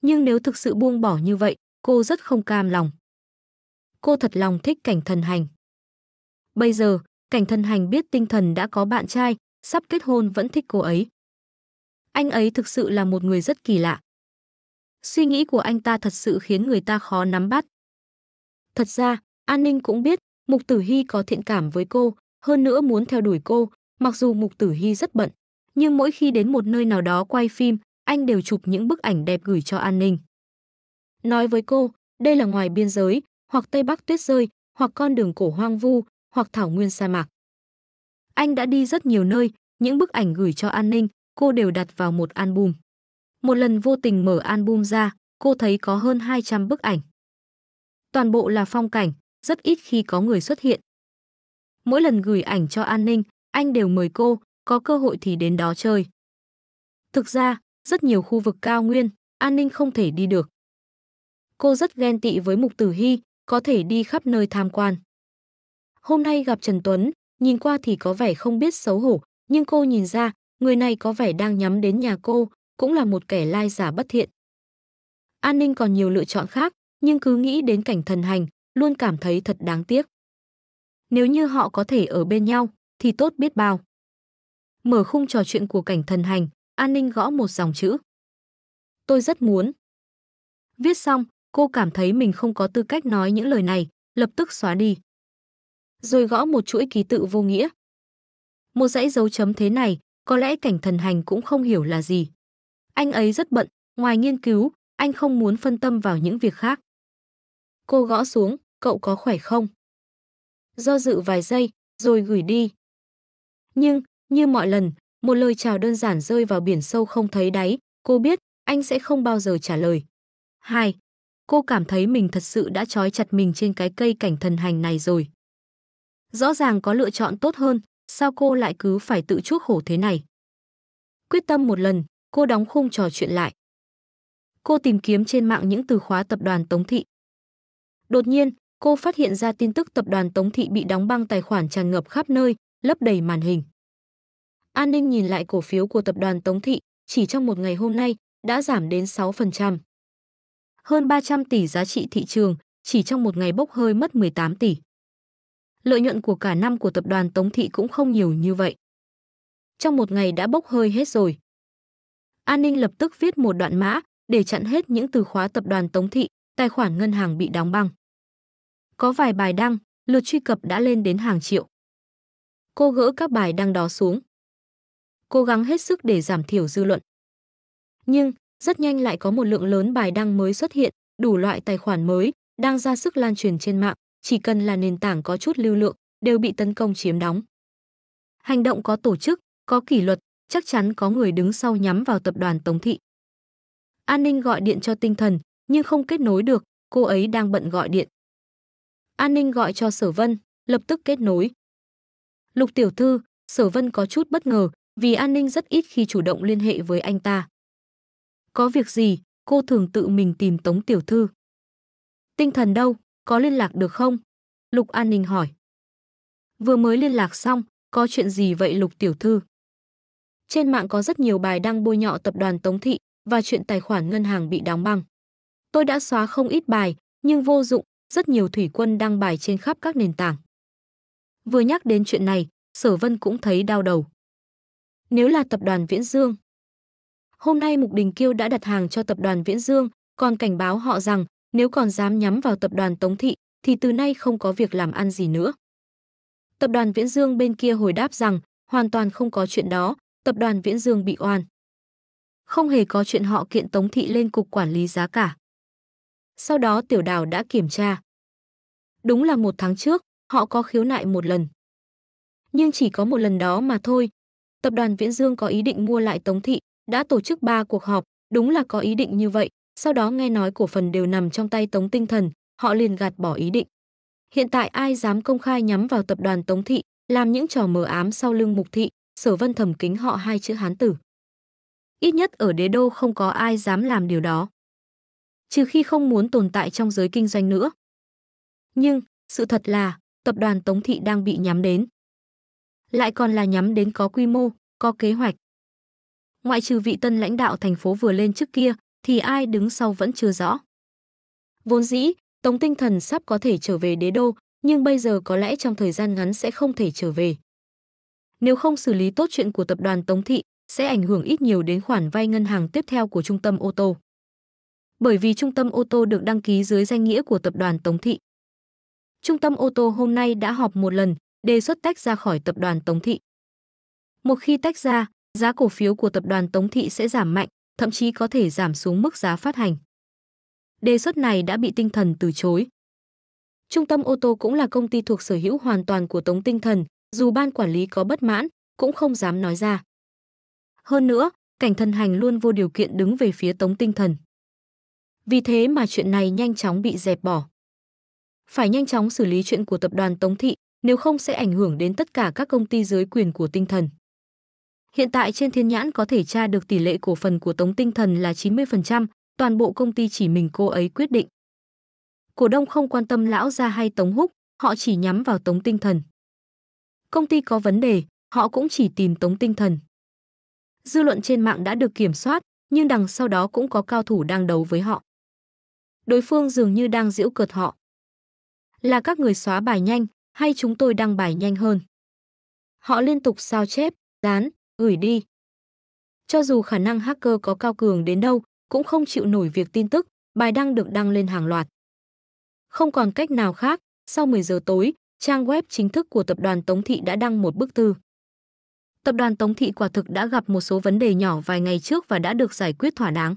Nhưng nếu thực sự buông bỏ như vậy, cô rất không cam lòng. Cô thật lòng thích cảnh thần hành. Bây giờ, cảnh thần hành biết tinh thần đã có bạn trai, sắp kết hôn vẫn thích cô ấy. Anh ấy thực sự là một người rất kỳ lạ. Suy nghĩ của anh ta thật sự khiến người ta khó nắm bắt. Thật ra, An Ninh cũng biết, Mục Tử Hy có thiện cảm với cô, hơn nữa muốn theo đuổi cô, mặc dù Mục Tử Hy rất bận, nhưng mỗi khi đến một nơi nào đó quay phim, anh đều chụp những bức ảnh đẹp gửi cho An Ninh. Nói với cô, đây là ngoài biên giới, hoặc Tây Bắc tuyết rơi, hoặc con đường cổ hoang vu, hoặc thảo nguyên sa mạc. Anh đã đi rất nhiều nơi, những bức ảnh gửi cho An Ninh, cô đều đặt vào một album. Một lần vô tình mở album ra, cô thấy có hơn 200 bức ảnh toàn bộ là phong cảnh, rất ít khi có người xuất hiện. Mỗi lần gửi ảnh cho An Ninh, anh đều mời cô, có cơ hội thì đến đó chơi. Thực ra, rất nhiều khu vực cao nguyên, An Ninh không thể đi được. Cô rất ghen tị với Mục Tử Hy, có thể đi khắp nơi tham quan. Hôm nay gặp Trần Tuấn, nhìn qua thì có vẻ không biết xấu hổ, nhưng cô nhìn ra, người này có vẻ đang nhắm đến nhà cô, cũng là một kẻ lai giả bất thiện. An ninh còn nhiều lựa chọn khác, nhưng cứ nghĩ đến cảnh thần hành, luôn cảm thấy thật đáng tiếc. Nếu như họ có thể ở bên nhau, thì tốt biết bao. Mở khung trò chuyện của cảnh thần hành, an ninh gõ một dòng chữ. Tôi rất muốn. Viết xong, cô cảm thấy mình không có tư cách nói những lời này, lập tức xóa đi. Rồi gõ một chuỗi ký tự vô nghĩa. Một dãy dấu chấm thế này, có lẽ cảnh thần hành cũng không hiểu là gì. Anh ấy rất bận, ngoài nghiên cứu, anh không muốn phân tâm vào những việc khác. Cô gõ xuống, cậu có khỏe không? Do dự vài giây, rồi gửi đi. Nhưng, như mọi lần, một lời chào đơn giản rơi vào biển sâu không thấy đáy, cô biết anh sẽ không bao giờ trả lời. 2. Cô cảm thấy mình thật sự đã trói chặt mình trên cái cây cảnh thần hành này rồi. Rõ ràng có lựa chọn tốt hơn, sao cô lại cứ phải tự chuốc khổ thế này? Quyết tâm một lần, cô đóng khung trò chuyện lại. Cô tìm kiếm trên mạng những từ khóa tập đoàn Tống Thị, Đột nhiên, cô phát hiện ra tin tức tập đoàn Tống Thị bị đóng băng tài khoản tràn ngập khắp nơi, lấp đầy màn hình. An ninh nhìn lại cổ phiếu của tập đoàn Tống Thị, chỉ trong một ngày hôm nay đã giảm đến 6%. Hơn 300 tỷ giá trị thị trường, chỉ trong một ngày bốc hơi mất 18 tỷ. Lợi nhuận của cả năm của tập đoàn Tống Thị cũng không nhiều như vậy. Trong một ngày đã bốc hơi hết rồi. An ninh lập tức viết một đoạn mã để chặn hết những từ khóa tập đoàn Tống Thị, tài khoản ngân hàng bị đóng băng. Có vài bài đăng, lượt truy cập đã lên đến hàng triệu. Cô gỡ các bài đăng đó xuống. Cố gắng hết sức để giảm thiểu dư luận. Nhưng, rất nhanh lại có một lượng lớn bài đăng mới xuất hiện, đủ loại tài khoản mới, đang ra sức lan truyền trên mạng, chỉ cần là nền tảng có chút lưu lượng, đều bị tấn công chiếm đóng. Hành động có tổ chức, có kỷ luật, chắc chắn có người đứng sau nhắm vào tập đoàn Tống Thị. An ninh gọi điện cho tinh thần, nhưng không kết nối được, cô ấy đang bận gọi điện. An ninh gọi cho Sở Vân, lập tức kết nối. Lục tiểu thư, Sở Vân có chút bất ngờ, vì An ninh rất ít khi chủ động liên hệ với anh ta. Có việc gì, cô thường tự mình tìm Tống tiểu thư. Tinh thần đâu, có liên lạc được không? Lục An ninh hỏi. Vừa mới liên lạc xong, có chuyện gì vậy Lục tiểu thư? Trên mạng có rất nhiều bài đăng bôi nhọ tập đoàn Tống thị và chuyện tài khoản ngân hàng bị đóng băng. Tôi đã xóa không ít bài, nhưng vô dụng, rất nhiều thủy quân đăng bài trên khắp các nền tảng. Vừa nhắc đến chuyện này, Sở Vân cũng thấy đau đầu. Nếu là tập đoàn Viễn Dương, hôm nay Mục Đình Kiêu đã đặt hàng cho tập đoàn Viễn Dương, còn cảnh báo họ rằng nếu còn dám nhắm vào tập đoàn Tống Thị thì từ nay không có việc làm ăn gì nữa. Tập đoàn Viễn Dương bên kia hồi đáp rằng hoàn toàn không có chuyện đó, tập đoàn Viễn Dương bị oan. Không hề có chuyện họ kiện Tống Thị lên cục quản lý giá cả sau đó Tiểu Đào đã kiểm tra. Đúng là một tháng trước, họ có khiếu nại một lần. Nhưng chỉ có một lần đó mà thôi. Tập đoàn Viễn Dương có ý định mua lại Tống Thị, đã tổ chức ba cuộc họp, đúng là có ý định như vậy. Sau đó nghe nói cổ phần đều nằm trong tay Tống Tinh Thần, họ liền gạt bỏ ý định. Hiện tại ai dám công khai nhắm vào tập đoàn Tống Thị, làm những trò mờ ám sau lưng Mục Thị, sở vân thầm kính họ hai chữ hán tử. Ít nhất ở đế đô không có ai dám làm điều đó trừ khi không muốn tồn tại trong giới kinh doanh nữa. Nhưng, sự thật là, tập đoàn Tống Thị đang bị nhắm đến. Lại còn là nhắm đến có quy mô, có kế hoạch. Ngoại trừ vị tân lãnh đạo thành phố vừa lên trước kia, thì ai đứng sau vẫn chưa rõ. Vốn dĩ, Tống Tinh Thần sắp có thể trở về đế đô, nhưng bây giờ có lẽ trong thời gian ngắn sẽ không thể trở về. Nếu không xử lý tốt chuyện của tập đoàn Tống Thị, sẽ ảnh hưởng ít nhiều đến khoản vay ngân hàng tiếp theo của trung tâm ô tô bởi vì trung tâm ô tô được đăng ký dưới danh nghĩa của tập đoàn Tống Thị. Trung tâm ô tô hôm nay đã họp một lần, đề xuất tách ra khỏi tập đoàn Tống Thị. Một khi tách ra, giá cổ phiếu của tập đoàn Tống Thị sẽ giảm mạnh, thậm chí có thể giảm xuống mức giá phát hành. Đề xuất này đã bị tinh thần từ chối. Trung tâm ô tô cũng là công ty thuộc sở hữu hoàn toàn của Tống Tinh Thần, dù ban quản lý có bất mãn, cũng không dám nói ra. Hơn nữa, cảnh thân hành luôn vô điều kiện đứng về phía Tống Tinh Thần. Vì thế mà chuyện này nhanh chóng bị dẹp bỏ. Phải nhanh chóng xử lý chuyện của tập đoàn Tống Thị, nếu không sẽ ảnh hưởng đến tất cả các công ty dưới quyền của tinh thần. Hiện tại trên thiên nhãn có thể tra được tỷ lệ cổ phần của Tống Tinh Thần là 90%, toàn bộ công ty chỉ mình cô ấy quyết định. Cổ đông không quan tâm lão gia hay Tống Húc, họ chỉ nhắm vào Tống Tinh Thần. Công ty có vấn đề, họ cũng chỉ tìm Tống Tinh Thần. Dư luận trên mạng đã được kiểm soát, nhưng đằng sau đó cũng có cao thủ đang đấu với họ đối phương dường như đang giễu cợt họ. Là các người xóa bài nhanh, hay chúng tôi đăng bài nhanh hơn? Họ liên tục sao chép, dán, gửi đi. Cho dù khả năng hacker có cao cường đến đâu, cũng không chịu nổi việc tin tức, bài đăng được đăng lên hàng loạt. Không còn cách nào khác, sau 10 giờ tối, trang web chính thức của tập đoàn Tống Thị đã đăng một bức thư. Tập đoàn Tống Thị quả thực đã gặp một số vấn đề nhỏ vài ngày trước và đã được giải quyết thỏa đáng.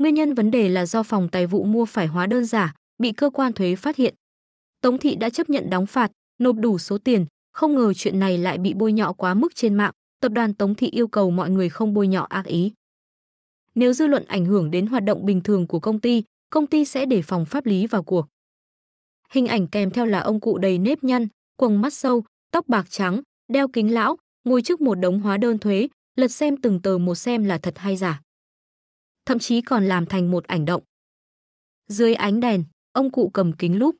Nguyên nhân vấn đề là do phòng tài vụ mua phải hóa đơn giả, bị cơ quan thuế phát hiện. Tống thị đã chấp nhận đóng phạt, nộp đủ số tiền, không ngờ chuyện này lại bị bôi nhọ quá mức trên mạng, tập đoàn Tống thị yêu cầu mọi người không bôi nhọ ác ý. Nếu dư luận ảnh hưởng đến hoạt động bình thường của công ty, công ty sẽ để phòng pháp lý vào cuộc. Hình ảnh kèm theo là ông cụ đầy nếp nhăn, quầng mắt sâu, tóc bạc trắng, đeo kính lão, ngồi trước một đống hóa đơn thuế, lật xem từng tờ một xem là thật hay giả thậm chí còn làm thành một ảnh động. Dưới ánh đèn, ông cụ cầm kính lúp.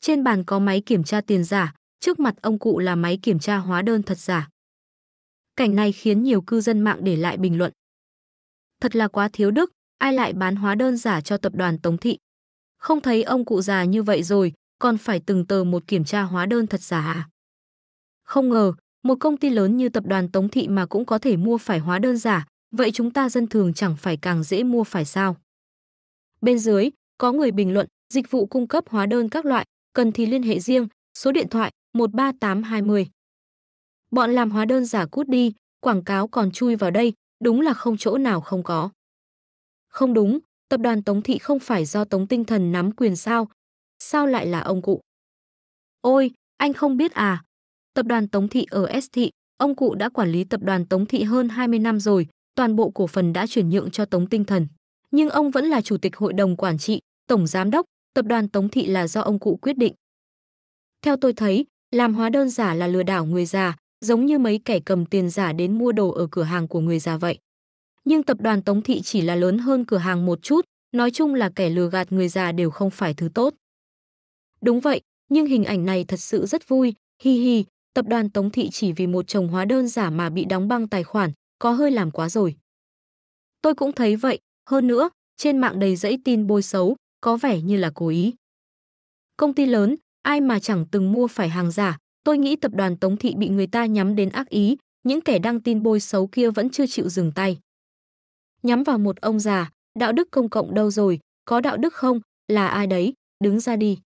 Trên bàn có máy kiểm tra tiền giả, trước mặt ông cụ là máy kiểm tra hóa đơn thật giả. Cảnh này khiến nhiều cư dân mạng để lại bình luận. Thật là quá thiếu đức, ai lại bán hóa đơn giả cho tập đoàn Tống Thị. Không thấy ông cụ già như vậy rồi, còn phải từng tờ một kiểm tra hóa đơn thật giả à? Không ngờ, một công ty lớn như tập đoàn Tống Thị mà cũng có thể mua phải hóa đơn giả, Vậy chúng ta dân thường chẳng phải càng dễ mua phải sao? Bên dưới, có người bình luận, dịch vụ cung cấp hóa đơn các loại, cần thì liên hệ riêng, số điện thoại 13820. Bọn làm hóa đơn giả cút đi, quảng cáo còn chui vào đây, đúng là không chỗ nào không có. Không đúng, tập đoàn Tống Thị không phải do Tống Tinh Thần nắm quyền sao? Sao lại là ông cụ? Ôi, anh không biết à? Tập đoàn Tống Thị ở S Thị, ông cụ đã quản lý tập đoàn Tống Thị hơn 20 năm rồi, toàn bộ cổ phần đã chuyển nhượng cho Tống Tinh Thần. Nhưng ông vẫn là chủ tịch hội đồng quản trị, tổng giám đốc, tập đoàn Tống Thị là do ông cụ quyết định. Theo tôi thấy, làm hóa đơn giả là lừa đảo người già, giống như mấy kẻ cầm tiền giả đến mua đồ ở cửa hàng của người già vậy. Nhưng tập đoàn Tống Thị chỉ là lớn hơn cửa hàng một chút, nói chung là kẻ lừa gạt người già đều không phải thứ tốt. Đúng vậy, nhưng hình ảnh này thật sự rất vui, hi hi, tập đoàn Tống Thị chỉ vì một chồng hóa đơn giả mà bị đóng băng tài khoản, có hơi làm quá rồi. Tôi cũng thấy vậy, hơn nữa, trên mạng đầy dẫy tin bôi xấu, có vẻ như là cố ý. Công ty lớn, ai mà chẳng từng mua phải hàng giả, tôi nghĩ tập đoàn Tống Thị bị người ta nhắm đến ác ý, những kẻ đăng tin bôi xấu kia vẫn chưa chịu dừng tay. Nhắm vào một ông già, đạo đức công cộng đâu rồi, có đạo đức không, là ai đấy, đứng ra đi.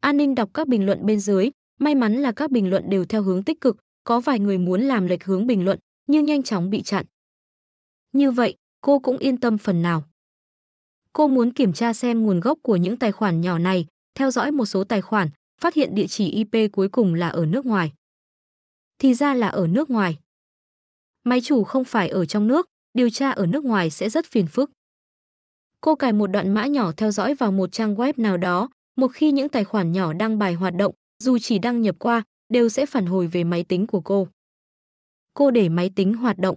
An ninh đọc các bình luận bên dưới, may mắn là các bình luận đều theo hướng tích cực, có vài người muốn làm lệch hướng bình luận, nhưng nhanh chóng bị chặn. Như vậy, cô cũng yên tâm phần nào. Cô muốn kiểm tra xem nguồn gốc của những tài khoản nhỏ này, theo dõi một số tài khoản, phát hiện địa chỉ IP cuối cùng là ở nước ngoài. Thì ra là ở nước ngoài. Máy chủ không phải ở trong nước, điều tra ở nước ngoài sẽ rất phiền phức. Cô cài một đoạn mã nhỏ theo dõi vào một trang web nào đó, một khi những tài khoản nhỏ đăng bài hoạt động, dù chỉ đăng nhập qua, đều sẽ phản hồi về máy tính của cô cô để máy tính hoạt động.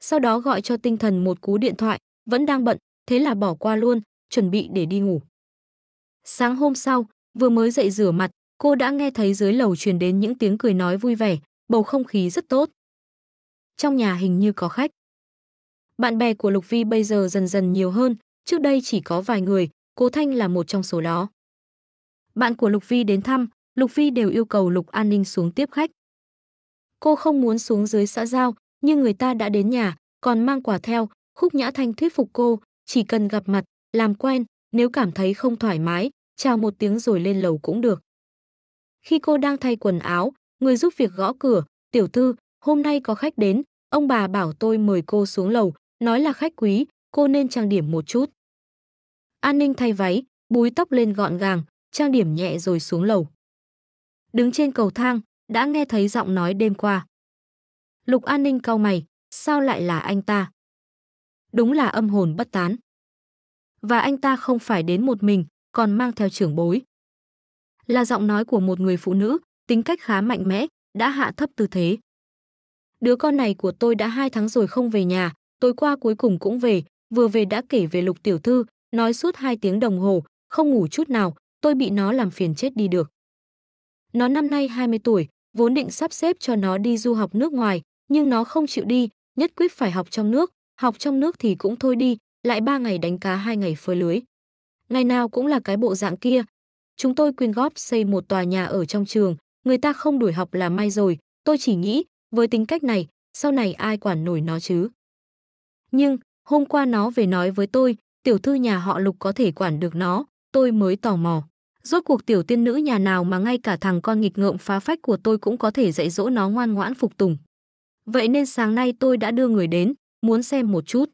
Sau đó gọi cho tinh thần một cú điện thoại, vẫn đang bận, thế là bỏ qua luôn, chuẩn bị để đi ngủ. Sáng hôm sau, vừa mới dậy rửa mặt, cô đã nghe thấy dưới lầu truyền đến những tiếng cười nói vui vẻ, bầu không khí rất tốt. Trong nhà hình như có khách. Bạn bè của Lục Vi bây giờ dần dần nhiều hơn, trước đây chỉ có vài người, Cố Thanh là một trong số đó. Bạn của Lục Vi đến thăm, Lục Vi đều yêu cầu Lục An Ninh xuống tiếp khách. Cô không muốn xuống dưới xã giao, nhưng người ta đã đến nhà, còn mang quà theo, Khúc Nhã Thanh thuyết phục cô, chỉ cần gặp mặt, làm quen, nếu cảm thấy không thoải mái, chào một tiếng rồi lên lầu cũng được. Khi cô đang thay quần áo, người giúp việc gõ cửa, tiểu thư, hôm nay có khách đến, ông bà bảo tôi mời cô xuống lầu, nói là khách quý, cô nên trang điểm một chút. An ninh thay váy, búi tóc lên gọn gàng, trang điểm nhẹ rồi xuống lầu. Đứng trên cầu thang, đã nghe thấy giọng nói đêm qua. Lục An Ninh cau mày, sao lại là anh ta? Đúng là âm hồn bất tán. Và anh ta không phải đến một mình, còn mang theo trưởng bối. Là giọng nói của một người phụ nữ, tính cách khá mạnh mẽ, đã hạ thấp tư thế. Đứa con này của tôi đã hai tháng rồi không về nhà, tối qua cuối cùng cũng về, vừa về đã kể về lục tiểu thư, nói suốt hai tiếng đồng hồ, không ngủ chút nào, tôi bị nó làm phiền chết đi được. Nó năm nay 20 tuổi, vốn định sắp xếp cho nó đi du học nước ngoài, nhưng nó không chịu đi, nhất quyết phải học trong nước, học trong nước thì cũng thôi đi, lại ba ngày đánh cá hai ngày phơi lưới. Ngày nào cũng là cái bộ dạng kia. Chúng tôi quyên góp xây một tòa nhà ở trong trường, người ta không đuổi học là may rồi, tôi chỉ nghĩ, với tính cách này, sau này ai quản nổi nó chứ. Nhưng, hôm qua nó về nói với tôi, tiểu thư nhà họ Lục có thể quản được nó, tôi mới tò mò. Rốt cuộc tiểu tiên nữ nhà nào mà ngay cả thằng con nghịch ngợm phá phách của tôi cũng có thể dạy dỗ nó ngoan ngoãn phục tùng. Vậy nên sáng nay tôi đã đưa người đến, muốn xem một chút.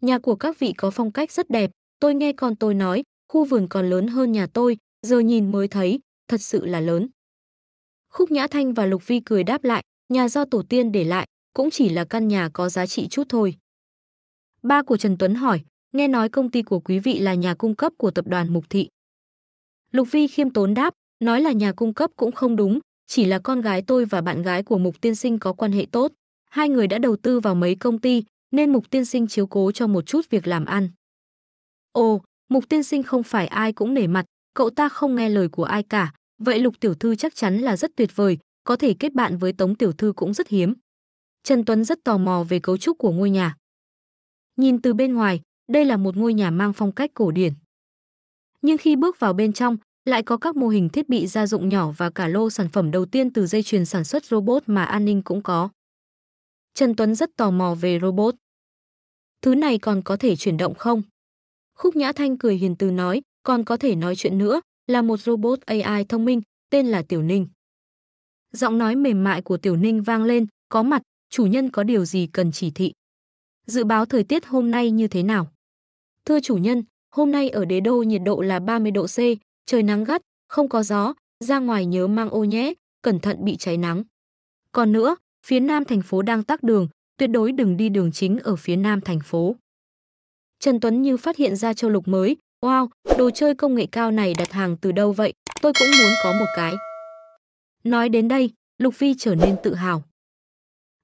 Nhà của các vị có phong cách rất đẹp, tôi nghe con tôi nói, khu vườn còn lớn hơn nhà tôi, giờ nhìn mới thấy, thật sự là lớn. Khúc Nhã Thanh và Lục Vi cười đáp lại, nhà do tổ tiên để lại, cũng chỉ là căn nhà có giá trị chút thôi. Ba của Trần Tuấn hỏi, nghe nói công ty của quý vị là nhà cung cấp của tập đoàn Mục Thị. Lục Vi khiêm tốn đáp, nói là nhà cung cấp cũng không đúng, chỉ là con gái tôi và bạn gái của Mục Tiên Sinh có quan hệ tốt. Hai người đã đầu tư vào mấy công ty, nên Mục Tiên Sinh chiếu cố cho một chút việc làm ăn. Ồ, Mục Tiên Sinh không phải ai cũng nể mặt, cậu ta không nghe lời của ai cả, vậy Lục Tiểu Thư chắc chắn là rất tuyệt vời, có thể kết bạn với Tống Tiểu Thư cũng rất hiếm. Trần Tuấn rất tò mò về cấu trúc của ngôi nhà. Nhìn từ bên ngoài, đây là một ngôi nhà mang phong cách cổ điển nhưng khi bước vào bên trong lại có các mô hình thiết bị gia dụng nhỏ và cả lô sản phẩm đầu tiên từ dây chuyền sản xuất robot mà an ninh cũng có. Trần Tuấn rất tò mò về robot. Thứ này còn có thể chuyển động không? Khúc Nhã Thanh cười hiền từ nói, còn có thể nói chuyện nữa, là một robot AI thông minh, tên là Tiểu Ninh. Giọng nói mềm mại của Tiểu Ninh vang lên, có mặt, chủ nhân có điều gì cần chỉ thị. Dự báo thời tiết hôm nay như thế nào? Thưa chủ nhân, Hôm nay ở đế đô nhiệt độ là 30 độ C, trời nắng gắt, không có gió, ra ngoài nhớ mang ô nhé, cẩn thận bị cháy nắng. Còn nữa, phía nam thành phố đang tắc đường, tuyệt đối đừng đi đường chính ở phía nam thành phố. Trần Tuấn như phát hiện ra châu lục mới, wow, đồ chơi công nghệ cao này đặt hàng từ đâu vậy, tôi cũng muốn có một cái. Nói đến đây, Lục Phi trở nên tự hào.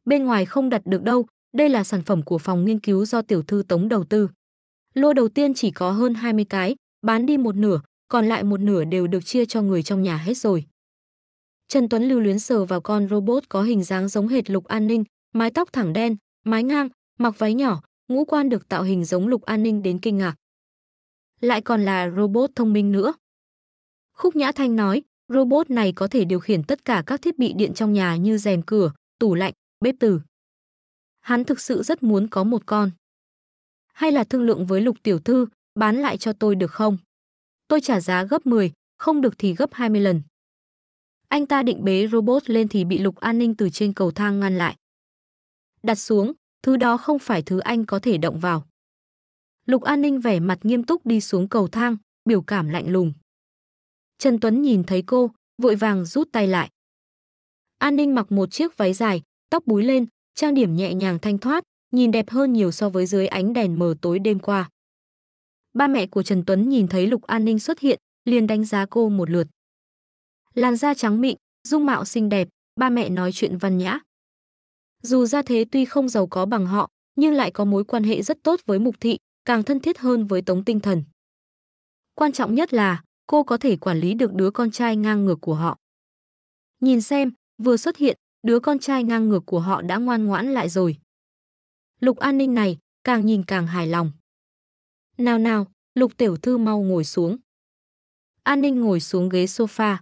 Bên ngoài không đặt được đâu, đây là sản phẩm của phòng nghiên cứu do tiểu thư Tống đầu tư. Lô đầu tiên chỉ có hơn 20 cái, bán đi một nửa, còn lại một nửa đều được chia cho người trong nhà hết rồi. Trần Tuấn lưu luyến sờ vào con robot có hình dáng giống hệt Lục An Ninh, mái tóc thẳng đen, mái ngang, mặc váy nhỏ, ngũ quan được tạo hình giống Lục An Ninh đến kinh ngạc. Lại còn là robot thông minh nữa. Khúc Nhã Thanh nói, robot này có thể điều khiển tất cả các thiết bị điện trong nhà như rèm cửa, tủ lạnh, bếp từ. Hắn thực sự rất muốn có một con hay là thương lượng với Lục tiểu thư, bán lại cho tôi được không? Tôi trả giá gấp 10, không được thì gấp 20 lần. Anh ta định bế robot lên thì bị Lục An Ninh từ trên cầu thang ngăn lại. Đặt xuống, thứ đó không phải thứ anh có thể động vào. Lục An Ninh vẻ mặt nghiêm túc đi xuống cầu thang, biểu cảm lạnh lùng. Trần Tuấn nhìn thấy cô, vội vàng rút tay lại. An Ninh mặc một chiếc váy dài, tóc búi lên, trang điểm nhẹ nhàng thanh thoát, nhìn đẹp hơn nhiều so với dưới ánh đèn mờ tối đêm qua. Ba mẹ của Trần Tuấn nhìn thấy Lục An Ninh xuất hiện, liền đánh giá cô một lượt. Làn da trắng mịn, dung mạo xinh đẹp, ba mẹ nói chuyện văn nhã. Dù gia thế tuy không giàu có bằng họ, nhưng lại có mối quan hệ rất tốt với Mục Thị, càng thân thiết hơn với Tống Tinh Thần. Quan trọng nhất là cô có thể quản lý được đứa con trai ngang ngược của họ. Nhìn xem, vừa xuất hiện, đứa con trai ngang ngược của họ đã ngoan ngoãn lại rồi. Lục An Ninh này, càng nhìn càng hài lòng. Nào nào, Lục Tiểu Thư mau ngồi xuống. An Ninh ngồi xuống ghế sofa.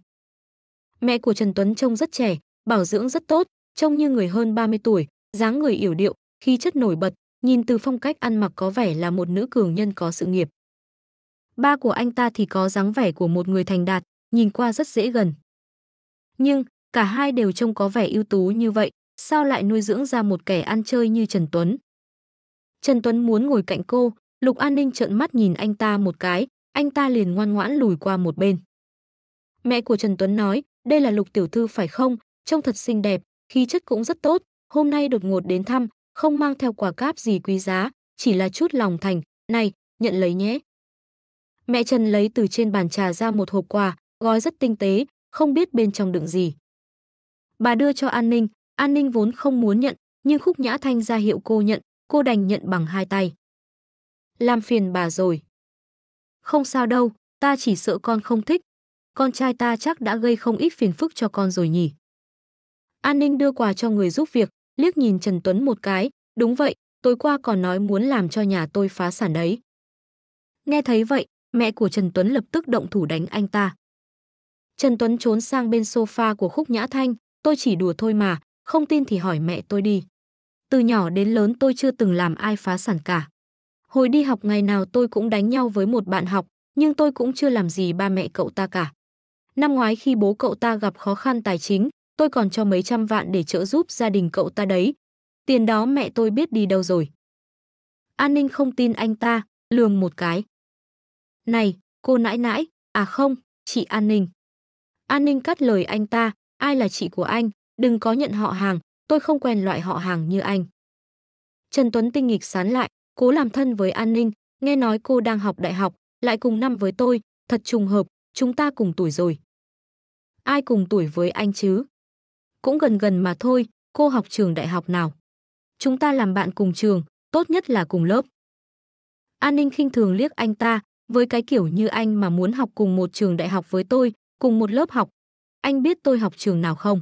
Mẹ của Trần Tuấn trông rất trẻ, bảo dưỡng rất tốt, trông như người hơn 30 tuổi, dáng người yểu điệu, khi chất nổi bật, nhìn từ phong cách ăn mặc có vẻ là một nữ cường nhân có sự nghiệp. Ba của anh ta thì có dáng vẻ của một người thành đạt, nhìn qua rất dễ gần. Nhưng, cả hai đều trông có vẻ ưu tú như vậy, sao lại nuôi dưỡng ra một kẻ ăn chơi như Trần Tuấn, Trần Tuấn muốn ngồi cạnh cô, Lục An Ninh trợn mắt nhìn anh ta một cái, anh ta liền ngoan ngoãn lùi qua một bên. Mẹ của Trần Tuấn nói, đây là Lục tiểu thư phải không? Trông thật xinh đẹp, khí chất cũng rất tốt, hôm nay đột ngột đến thăm, không mang theo quà cáp gì quý giá, chỉ là chút lòng thành, này, nhận lấy nhé. Mẹ Trần lấy từ trên bàn trà ra một hộp quà, gói rất tinh tế, không biết bên trong đựng gì. Bà đưa cho An Ninh, An Ninh vốn không muốn nhận, nhưng Khúc Nhã Thanh ra hiệu cô nhận, cô đành nhận bằng hai tay. Làm phiền bà rồi. Không sao đâu, ta chỉ sợ con không thích. Con trai ta chắc đã gây không ít phiền phức cho con rồi nhỉ. An ninh đưa quà cho người giúp việc, liếc nhìn Trần Tuấn một cái. Đúng vậy, tối qua còn nói muốn làm cho nhà tôi phá sản đấy. Nghe thấy vậy, mẹ của Trần Tuấn lập tức động thủ đánh anh ta. Trần Tuấn trốn sang bên sofa của Khúc Nhã Thanh, tôi chỉ đùa thôi mà, không tin thì hỏi mẹ tôi đi. Từ nhỏ đến lớn tôi chưa từng làm ai phá sản cả. Hồi đi học ngày nào tôi cũng đánh nhau với một bạn học, nhưng tôi cũng chưa làm gì ba mẹ cậu ta cả. Năm ngoái khi bố cậu ta gặp khó khăn tài chính, tôi còn cho mấy trăm vạn để trợ giúp gia đình cậu ta đấy. Tiền đó mẹ tôi biết đi đâu rồi. An ninh không tin anh ta, lường một cái. Này, cô nãi nãi, à không, chị An ninh. An ninh cắt lời anh ta, ai là chị của anh, đừng có nhận họ hàng, tôi không quen loại họ hàng như anh. Trần Tuấn Tinh nghịch sán lại, cố làm thân với An Ninh, nghe nói cô đang học đại học, lại cùng năm với tôi, thật trùng hợp, chúng ta cùng tuổi rồi. Ai cùng tuổi với anh chứ? Cũng gần gần mà thôi, cô học trường đại học nào? Chúng ta làm bạn cùng trường, tốt nhất là cùng lớp. An Ninh khinh thường liếc anh ta, với cái kiểu như anh mà muốn học cùng một trường đại học với tôi, cùng một lớp học. Anh biết tôi học trường nào không?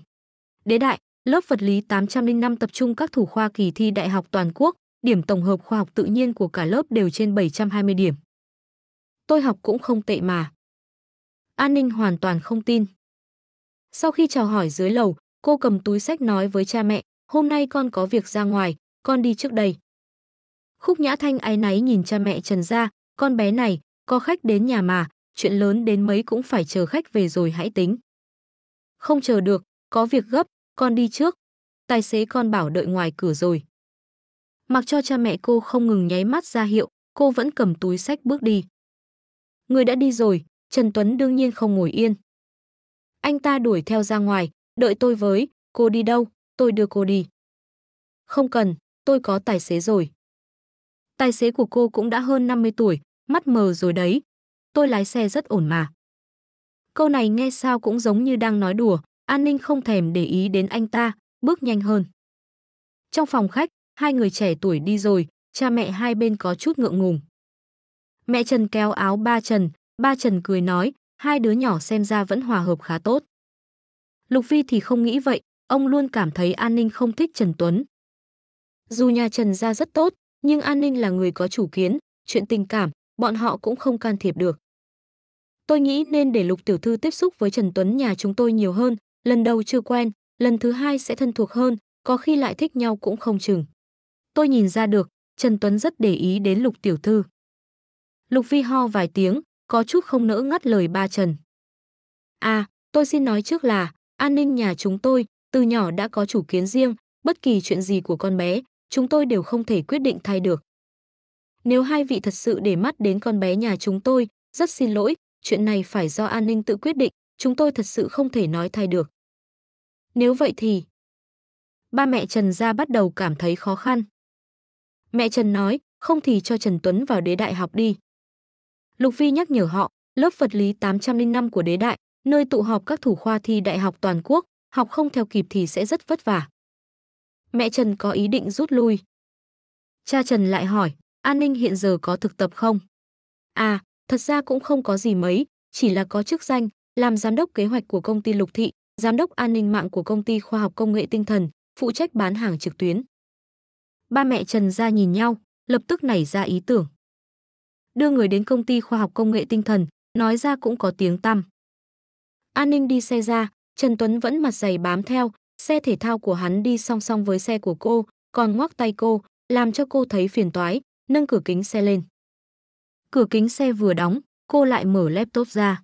Đế đại, Lớp vật lý 805 tập trung các thủ khoa kỳ thi đại học toàn quốc, điểm tổng hợp khoa học tự nhiên của cả lớp đều trên 720 điểm. Tôi học cũng không tệ mà. An ninh hoàn toàn không tin. Sau khi chào hỏi dưới lầu, cô cầm túi sách nói với cha mẹ, hôm nay con có việc ra ngoài, con đi trước đây. Khúc Nhã Thanh áy náy nhìn cha mẹ Trần ra, con bé này, có khách đến nhà mà, chuyện lớn đến mấy cũng phải chờ khách về rồi hãy tính. Không chờ được, có việc gấp, con đi trước. Tài xế con bảo đợi ngoài cửa rồi. Mặc cho cha mẹ cô không ngừng nháy mắt ra hiệu, cô vẫn cầm túi sách bước đi. Người đã đi rồi, Trần Tuấn đương nhiên không ngồi yên. Anh ta đuổi theo ra ngoài, đợi tôi với, cô đi đâu, tôi đưa cô đi. Không cần, tôi có tài xế rồi. Tài xế của cô cũng đã hơn 50 tuổi, mắt mờ rồi đấy. Tôi lái xe rất ổn mà. Câu này nghe sao cũng giống như đang nói đùa, An Ninh không thèm để ý đến anh ta, bước nhanh hơn. Trong phòng khách, hai người trẻ tuổi đi rồi, cha mẹ hai bên có chút ngượng ngùng. Mẹ Trần kéo áo ba Trần, ba Trần cười nói, hai đứa nhỏ xem ra vẫn hòa hợp khá tốt. Lục Vi thì không nghĩ vậy, ông luôn cảm thấy An Ninh không thích Trần Tuấn. Dù nhà Trần ra rất tốt, nhưng An Ninh là người có chủ kiến, chuyện tình cảm, bọn họ cũng không can thiệp được. Tôi nghĩ nên để Lục Tiểu Thư tiếp xúc với Trần Tuấn nhà chúng tôi nhiều hơn, lần đầu chưa quen, lần thứ hai sẽ thân thuộc hơn, có khi lại thích nhau cũng không chừng. Tôi nhìn ra được, Trần Tuấn rất để ý đến Lục Tiểu Thư. Lục Vi ho vài tiếng, có chút không nỡ ngắt lời ba Trần. À, tôi xin nói trước là, an ninh nhà chúng tôi, từ nhỏ đã có chủ kiến riêng, bất kỳ chuyện gì của con bé, chúng tôi đều không thể quyết định thay được. Nếu hai vị thật sự để mắt đến con bé nhà chúng tôi, rất xin lỗi, chuyện này phải do an ninh tự quyết định, chúng tôi thật sự không thể nói thay được. Nếu vậy thì... Ba mẹ Trần Gia bắt đầu cảm thấy khó khăn. Mẹ Trần nói, không thì cho Trần Tuấn vào đế đại học đi. Lục Vi nhắc nhở họ, lớp vật lý 805 của đế đại, nơi tụ họp các thủ khoa thi đại học toàn quốc, học không theo kịp thì sẽ rất vất vả. Mẹ Trần có ý định rút lui. Cha Trần lại hỏi, an ninh hiện giờ có thực tập không? À, thật ra cũng không có gì mấy, chỉ là có chức danh, làm giám đốc kế hoạch của công ty Lục Thị, giám đốc an ninh mạng của công ty khoa học công nghệ tinh thần, phụ trách bán hàng trực tuyến. Ba mẹ Trần Gia nhìn nhau, lập tức nảy ra ý tưởng. Đưa người đến công ty khoa học công nghệ tinh thần, nói ra cũng có tiếng tăm. An ninh đi xe ra, Trần Tuấn vẫn mặt dày bám theo, xe thể thao của hắn đi song song với xe của cô, còn ngoắc tay cô, làm cho cô thấy phiền toái, nâng cửa kính xe lên. Cửa kính xe vừa đóng, cô lại mở laptop ra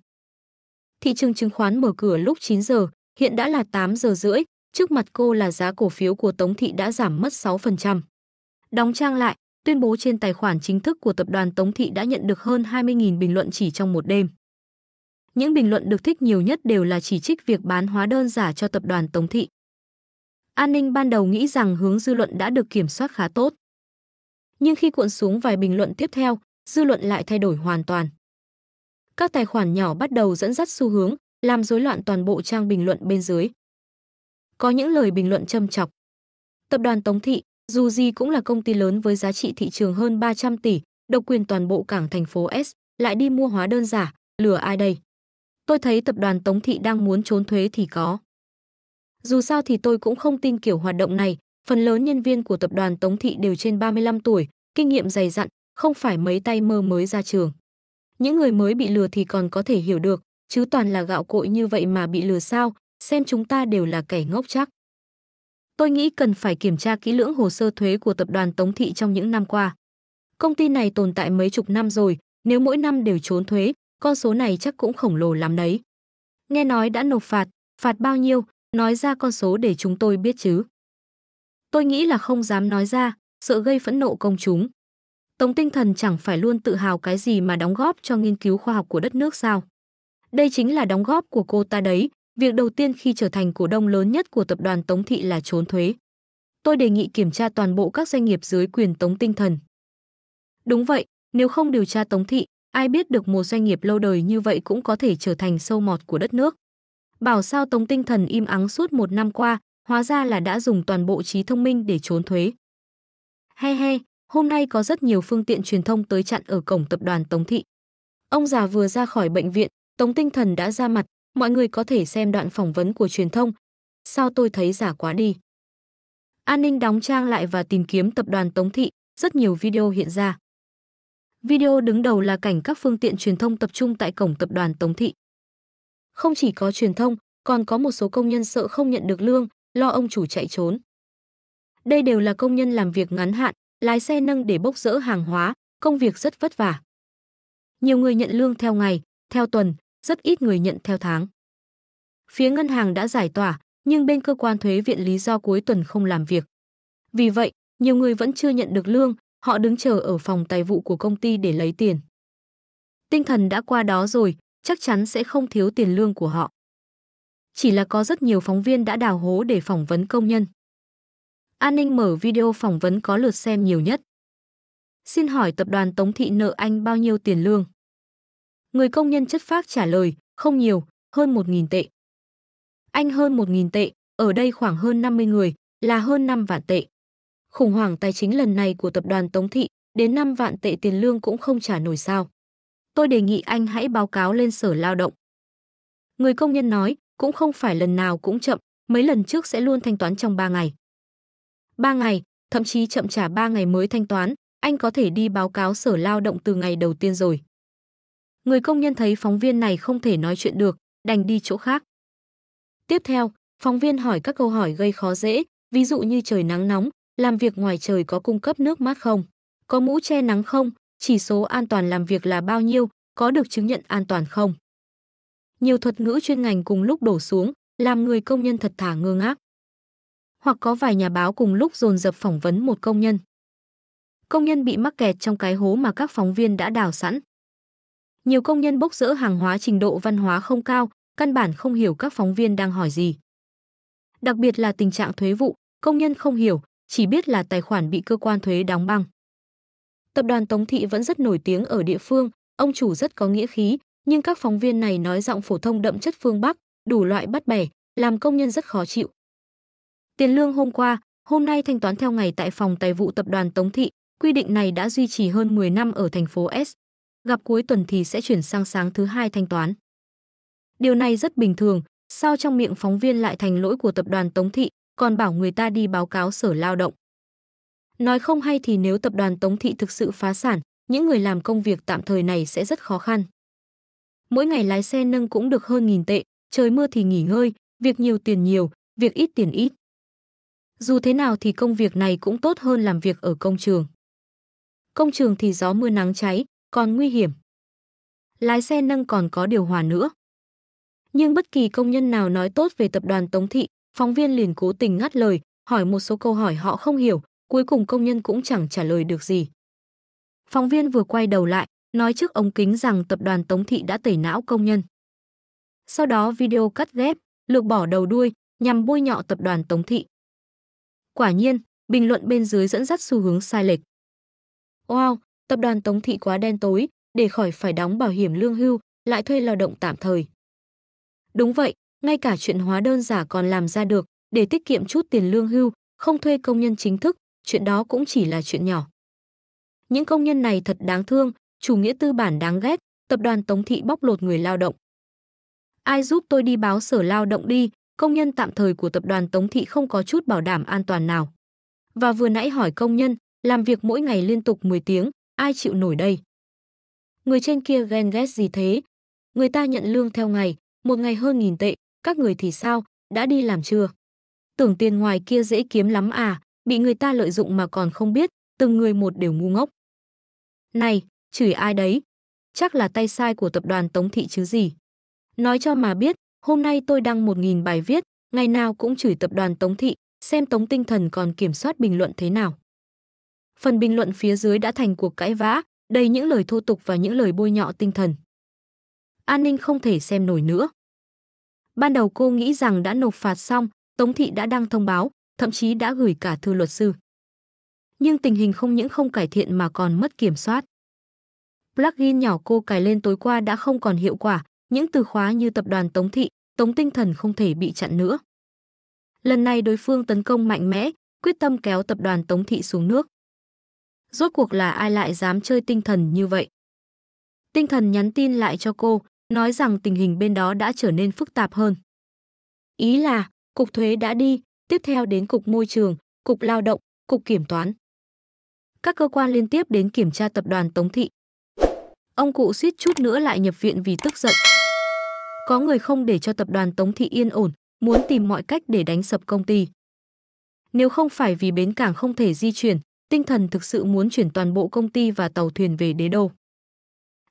thị trường chứng khoán mở cửa lúc 9 giờ, hiện đã là 8 giờ rưỡi, trước mặt cô là giá cổ phiếu của Tống Thị đã giảm mất 6%. Đóng trang lại, tuyên bố trên tài khoản chính thức của tập đoàn Tống Thị đã nhận được hơn 20.000 bình luận chỉ trong một đêm. Những bình luận được thích nhiều nhất đều là chỉ trích việc bán hóa đơn giả cho tập đoàn Tống Thị. An ninh ban đầu nghĩ rằng hướng dư luận đã được kiểm soát khá tốt. Nhưng khi cuộn xuống vài bình luận tiếp theo, dư luận lại thay đổi hoàn toàn các tài khoản nhỏ bắt đầu dẫn dắt xu hướng, làm rối loạn toàn bộ trang bình luận bên dưới. Có những lời bình luận châm chọc. Tập đoàn Tống Thị, dù gì cũng là công ty lớn với giá trị thị trường hơn 300 tỷ, độc quyền toàn bộ cảng thành phố S, lại đi mua hóa đơn giả, lừa ai đây? Tôi thấy tập đoàn Tống Thị đang muốn trốn thuế thì có. Dù sao thì tôi cũng không tin kiểu hoạt động này, phần lớn nhân viên của tập đoàn Tống Thị đều trên 35 tuổi, kinh nghiệm dày dặn, không phải mấy tay mơ mới ra trường. Những người mới bị lừa thì còn có thể hiểu được, chứ toàn là gạo cội như vậy mà bị lừa sao, xem chúng ta đều là kẻ ngốc chắc. Tôi nghĩ cần phải kiểm tra kỹ lưỡng hồ sơ thuế của tập đoàn Tống Thị trong những năm qua. Công ty này tồn tại mấy chục năm rồi, nếu mỗi năm đều trốn thuế, con số này chắc cũng khổng lồ lắm đấy. Nghe nói đã nộp phạt, phạt bao nhiêu, nói ra con số để chúng tôi biết chứ. Tôi nghĩ là không dám nói ra, sợ gây phẫn nộ công chúng. Tống Tinh Thần chẳng phải luôn tự hào cái gì mà đóng góp cho nghiên cứu khoa học của đất nước sao? Đây chính là đóng góp của cô ta đấy, việc đầu tiên khi trở thành cổ đông lớn nhất của tập đoàn Tống Thị là trốn thuế. Tôi đề nghị kiểm tra toàn bộ các doanh nghiệp dưới quyền Tống Tinh Thần. Đúng vậy, nếu không điều tra Tống Thị, ai biết được một doanh nghiệp lâu đời như vậy cũng có thể trở thành sâu mọt của đất nước. Bảo sao Tống Tinh Thần im ắng suốt một năm qua, hóa ra là đã dùng toàn bộ trí thông minh để trốn thuế. He he, Hôm nay có rất nhiều phương tiện truyền thông tới chặn ở cổng tập đoàn Tống Thị. Ông già vừa ra khỏi bệnh viện, Tống Tinh Thần đã ra mặt, mọi người có thể xem đoạn phỏng vấn của truyền thông. Sao tôi thấy giả quá đi? An ninh đóng trang lại và tìm kiếm tập đoàn Tống Thị, rất nhiều video hiện ra. Video đứng đầu là cảnh các phương tiện truyền thông tập trung tại cổng tập đoàn Tống Thị. Không chỉ có truyền thông, còn có một số công nhân sợ không nhận được lương, lo ông chủ chạy trốn. Đây đều là công nhân làm việc ngắn hạn, lái xe nâng để bốc rỡ hàng hóa, công việc rất vất vả. Nhiều người nhận lương theo ngày, theo tuần, rất ít người nhận theo tháng. Phía ngân hàng đã giải tỏa, nhưng bên cơ quan thuế viện lý do cuối tuần không làm việc. Vì vậy, nhiều người vẫn chưa nhận được lương, họ đứng chờ ở phòng tài vụ của công ty để lấy tiền. Tinh thần đã qua đó rồi, chắc chắn sẽ không thiếu tiền lương của họ. Chỉ là có rất nhiều phóng viên đã đào hố để phỏng vấn công nhân. An ninh mở video phỏng vấn có lượt xem nhiều nhất. Xin hỏi tập đoàn Tống Thị nợ anh bao nhiêu tiền lương? Người công nhân chất phác trả lời, không nhiều, hơn 1.000 tệ. Anh hơn 1.000 tệ, ở đây khoảng hơn 50 người, là hơn 5 vạn tệ. Khủng hoảng tài chính lần này của tập đoàn Tống Thị, đến 5 vạn tệ tiền lương cũng không trả nổi sao. Tôi đề nghị anh hãy báo cáo lên sở lao động. Người công nhân nói, cũng không phải lần nào cũng chậm, mấy lần trước sẽ luôn thanh toán trong 3 ngày. 3 ngày, thậm chí chậm trả 3 ngày mới thanh toán, anh có thể đi báo cáo sở lao động từ ngày đầu tiên rồi. Người công nhân thấy phóng viên này không thể nói chuyện được, đành đi chỗ khác. Tiếp theo, phóng viên hỏi các câu hỏi gây khó dễ, ví dụ như trời nắng nóng, làm việc ngoài trời có cung cấp nước mát không? Có mũ che nắng không? Chỉ số an toàn làm việc là bao nhiêu? Có được chứng nhận an toàn không? Nhiều thuật ngữ chuyên ngành cùng lúc đổ xuống, làm người công nhân thật thả ngơ ngác hoặc có vài nhà báo cùng lúc dồn dập phỏng vấn một công nhân. Công nhân bị mắc kẹt trong cái hố mà các phóng viên đã đào sẵn. Nhiều công nhân bốc rỡ hàng hóa trình độ văn hóa không cao, căn bản không hiểu các phóng viên đang hỏi gì. Đặc biệt là tình trạng thuế vụ, công nhân không hiểu, chỉ biết là tài khoản bị cơ quan thuế đóng băng. Tập đoàn Tống Thị vẫn rất nổi tiếng ở địa phương, ông chủ rất có nghĩa khí, nhưng các phóng viên này nói giọng phổ thông đậm chất phương Bắc, đủ loại bắt bẻ, làm công nhân rất khó chịu. Tiền lương hôm qua, hôm nay thanh toán theo ngày tại phòng tài vụ tập đoàn Tống Thị, quy định này đã duy trì hơn 10 năm ở thành phố S. Gặp cuối tuần thì sẽ chuyển sang sáng thứ hai thanh toán. Điều này rất bình thường, sao trong miệng phóng viên lại thành lỗi của tập đoàn Tống Thị, còn bảo người ta đi báo cáo sở lao động. Nói không hay thì nếu tập đoàn Tống Thị thực sự phá sản, những người làm công việc tạm thời này sẽ rất khó khăn. Mỗi ngày lái xe nâng cũng được hơn nghìn tệ, trời mưa thì nghỉ ngơi, việc nhiều tiền nhiều, việc ít tiền ít. Dù thế nào thì công việc này cũng tốt hơn làm việc ở công trường. Công trường thì gió mưa nắng cháy, còn nguy hiểm. Lái xe nâng còn có điều hòa nữa. Nhưng bất kỳ công nhân nào nói tốt về tập đoàn Tống Thị, phóng viên liền cố tình ngắt lời, hỏi một số câu hỏi họ không hiểu, cuối cùng công nhân cũng chẳng trả lời được gì. Phóng viên vừa quay đầu lại, nói trước ống kính rằng tập đoàn Tống Thị đã tẩy não công nhân. Sau đó video cắt ghép, lược bỏ đầu đuôi, nhằm bôi nhọ tập đoàn Tống Thị. Quả nhiên, bình luận bên dưới dẫn dắt xu hướng sai lệch. Wow, tập đoàn Tống Thị quá đen tối, để khỏi phải đóng bảo hiểm lương hưu, lại thuê lao động tạm thời. Đúng vậy, ngay cả chuyện hóa đơn giả còn làm ra được, để tiết kiệm chút tiền lương hưu, không thuê công nhân chính thức, chuyện đó cũng chỉ là chuyện nhỏ. Những công nhân này thật đáng thương, chủ nghĩa tư bản đáng ghét, tập đoàn Tống Thị bóc lột người lao động. Ai giúp tôi đi báo sở lao động đi, công nhân tạm thời của tập đoàn Tống Thị không có chút bảo đảm an toàn nào. Và vừa nãy hỏi công nhân, làm việc mỗi ngày liên tục 10 tiếng, ai chịu nổi đây? Người trên kia ghen ghét gì thế? Người ta nhận lương theo ngày, một ngày hơn nghìn tệ, các người thì sao, đã đi làm chưa? Tưởng tiền ngoài kia dễ kiếm lắm à, bị người ta lợi dụng mà còn không biết, từng người một đều ngu ngốc. Này, chửi ai đấy? Chắc là tay sai của tập đoàn Tống Thị chứ gì? Nói cho mà biết, Hôm nay tôi đăng một nghìn bài viết, ngày nào cũng chửi tập đoàn Tống Thị, xem Tống Tinh Thần còn kiểm soát bình luận thế nào. Phần bình luận phía dưới đã thành cuộc cãi vã, đầy những lời thô tục và những lời bôi nhọ tinh thần. An ninh không thể xem nổi nữa. Ban đầu cô nghĩ rằng đã nộp phạt xong, Tống Thị đã đăng thông báo, thậm chí đã gửi cả thư luật sư. Nhưng tình hình không những không cải thiện mà còn mất kiểm soát. Plugin nhỏ cô cài lên tối qua đã không còn hiệu quả, những từ khóa như tập đoàn Tống Thị, Tống Tinh Thần không thể bị chặn nữa. Lần này đối phương tấn công mạnh mẽ, quyết tâm kéo tập đoàn Tống Thị xuống nước. Rốt cuộc là ai lại dám chơi tinh thần như vậy? Tinh thần nhắn tin lại cho cô, nói rằng tình hình bên đó đã trở nên phức tạp hơn. Ý là, Cục Thuế đã đi, tiếp theo đến Cục Môi trường, Cục Lao động, Cục Kiểm toán. Các cơ quan liên tiếp đến kiểm tra tập đoàn Tống Thị. Ông cụ suýt chút nữa lại nhập viện vì tức giận. Có người không để cho tập đoàn Tống Thị yên ổn, muốn tìm mọi cách để đánh sập công ty. Nếu không phải vì bến cảng không thể di chuyển, tinh thần thực sự muốn chuyển toàn bộ công ty và tàu thuyền về đế đô.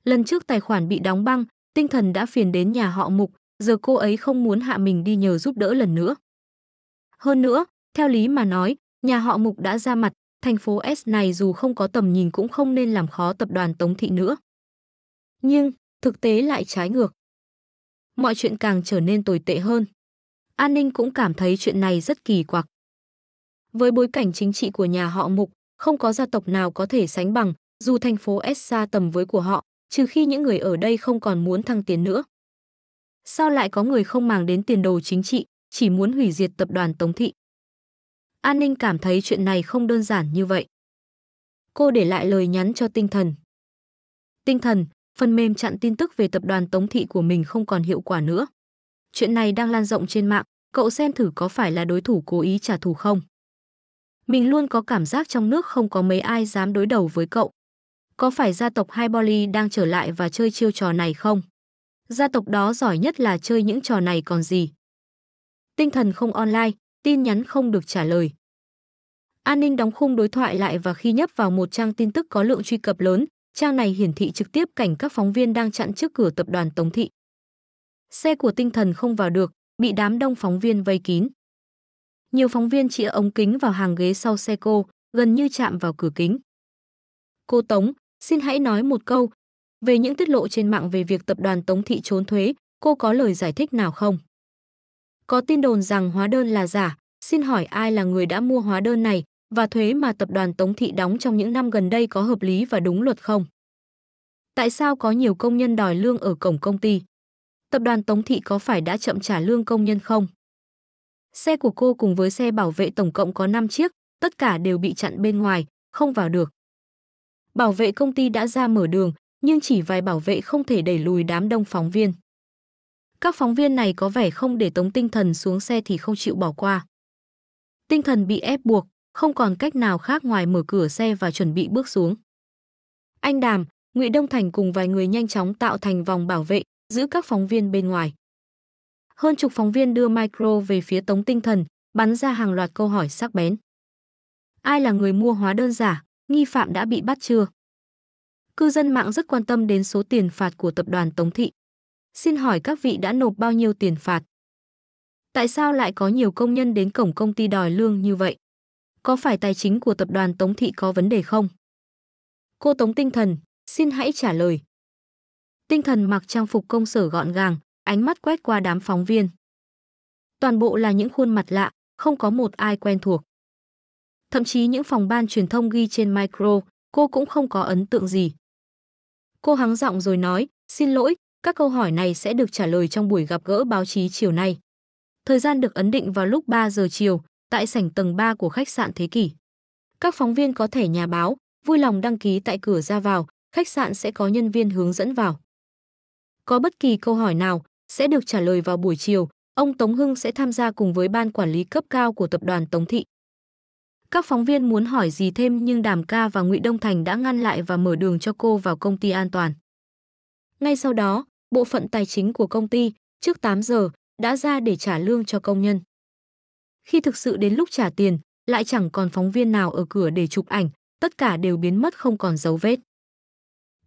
Lần trước tài khoản bị đóng băng, tinh thần đã phiền đến nhà họ Mục, giờ cô ấy không muốn hạ mình đi nhờ giúp đỡ lần nữa. Hơn nữa, theo lý mà nói, nhà họ Mục đã ra mặt, thành phố S này dù không có tầm nhìn cũng không nên làm khó tập đoàn Tống Thị nữa. Nhưng, thực tế lại trái ngược mọi chuyện càng trở nên tồi tệ hơn. An ninh cũng cảm thấy chuyện này rất kỳ quặc. Với bối cảnh chính trị của nhà họ Mục, không có gia tộc nào có thể sánh bằng, dù thành phố S xa tầm với của họ, trừ khi những người ở đây không còn muốn thăng tiến nữa. Sao lại có người không màng đến tiền đồ chính trị, chỉ muốn hủy diệt tập đoàn Tống Thị? An ninh cảm thấy chuyện này không đơn giản như vậy. Cô để lại lời nhắn cho tinh thần. Tinh thần, phần mềm chặn tin tức về tập đoàn Tống Thị của mình không còn hiệu quả nữa. Chuyện này đang lan rộng trên mạng, cậu xem thử có phải là đối thủ cố ý trả thù không? Mình luôn có cảm giác trong nước không có mấy ai dám đối đầu với cậu. Có phải gia tộc Haiboli đang trở lại và chơi chiêu trò này không? Gia tộc đó giỏi nhất là chơi những trò này còn gì. Tinh thần không online, tin nhắn không được trả lời. An ninh đóng khung đối thoại lại và khi nhấp vào một trang tin tức có lượng truy cập lớn, Trang này hiển thị trực tiếp cảnh các phóng viên đang chặn trước cửa tập đoàn Tống Thị. Xe của tinh thần không vào được, bị đám đông phóng viên vây kín. Nhiều phóng viên chĩa ống kính vào hàng ghế sau xe cô, gần như chạm vào cửa kính. Cô Tống, xin hãy nói một câu. Về những tiết lộ trên mạng về việc tập đoàn Tống Thị trốn thuế, cô có lời giải thích nào không? Có tin đồn rằng hóa đơn là giả, xin hỏi ai là người đã mua hóa đơn này, và thuế mà tập đoàn Tống Thị đóng trong những năm gần đây có hợp lý và đúng luật không? Tại sao có nhiều công nhân đòi lương ở cổng công ty? Tập đoàn Tống Thị có phải đã chậm trả lương công nhân không? Xe của cô cùng với xe bảo vệ tổng cộng có 5 chiếc, tất cả đều bị chặn bên ngoài, không vào được. Bảo vệ công ty đã ra mở đường, nhưng chỉ vài bảo vệ không thể đẩy lùi đám đông phóng viên. Các phóng viên này có vẻ không để tống tinh thần xuống xe thì không chịu bỏ qua. Tinh thần bị ép buộc, không còn cách nào khác ngoài mở cửa xe và chuẩn bị bước xuống. Anh Đàm, Ngụy Đông Thành cùng vài người nhanh chóng tạo thành vòng bảo vệ, giữ các phóng viên bên ngoài. Hơn chục phóng viên đưa micro về phía Tống Tinh Thần, bắn ra hàng loạt câu hỏi sắc bén. Ai là người mua hóa đơn giả, nghi phạm đã bị bắt chưa? Cư dân mạng rất quan tâm đến số tiền phạt của tập đoàn Tống Thị. Xin hỏi các vị đã nộp bao nhiêu tiền phạt? Tại sao lại có nhiều công nhân đến cổng công ty đòi lương như vậy? có phải tài chính của tập đoàn Tống Thị có vấn đề không? Cô Tống Tinh Thần, xin hãy trả lời. Tinh Thần mặc trang phục công sở gọn gàng, ánh mắt quét qua đám phóng viên. Toàn bộ là những khuôn mặt lạ, không có một ai quen thuộc. Thậm chí những phòng ban truyền thông ghi trên micro, cô cũng không có ấn tượng gì. Cô hắng giọng rồi nói, xin lỗi, các câu hỏi này sẽ được trả lời trong buổi gặp gỡ báo chí chiều nay. Thời gian được ấn định vào lúc 3 giờ chiều, tại sảnh tầng 3 của khách sạn Thế Kỷ. Các phóng viên có thể nhà báo, vui lòng đăng ký tại cửa ra vào, khách sạn sẽ có nhân viên hướng dẫn vào. Có bất kỳ câu hỏi nào sẽ được trả lời vào buổi chiều, ông Tống Hưng sẽ tham gia cùng với ban quản lý cấp cao của tập đoàn Tống Thị. Các phóng viên muốn hỏi gì thêm nhưng Đàm Ca và Ngụy Đông Thành đã ngăn lại và mở đường cho cô vào công ty an toàn. Ngay sau đó, bộ phận tài chính của công ty trước 8 giờ đã ra để trả lương cho công nhân. Khi thực sự đến lúc trả tiền, lại chẳng còn phóng viên nào ở cửa để chụp ảnh, tất cả đều biến mất không còn dấu vết.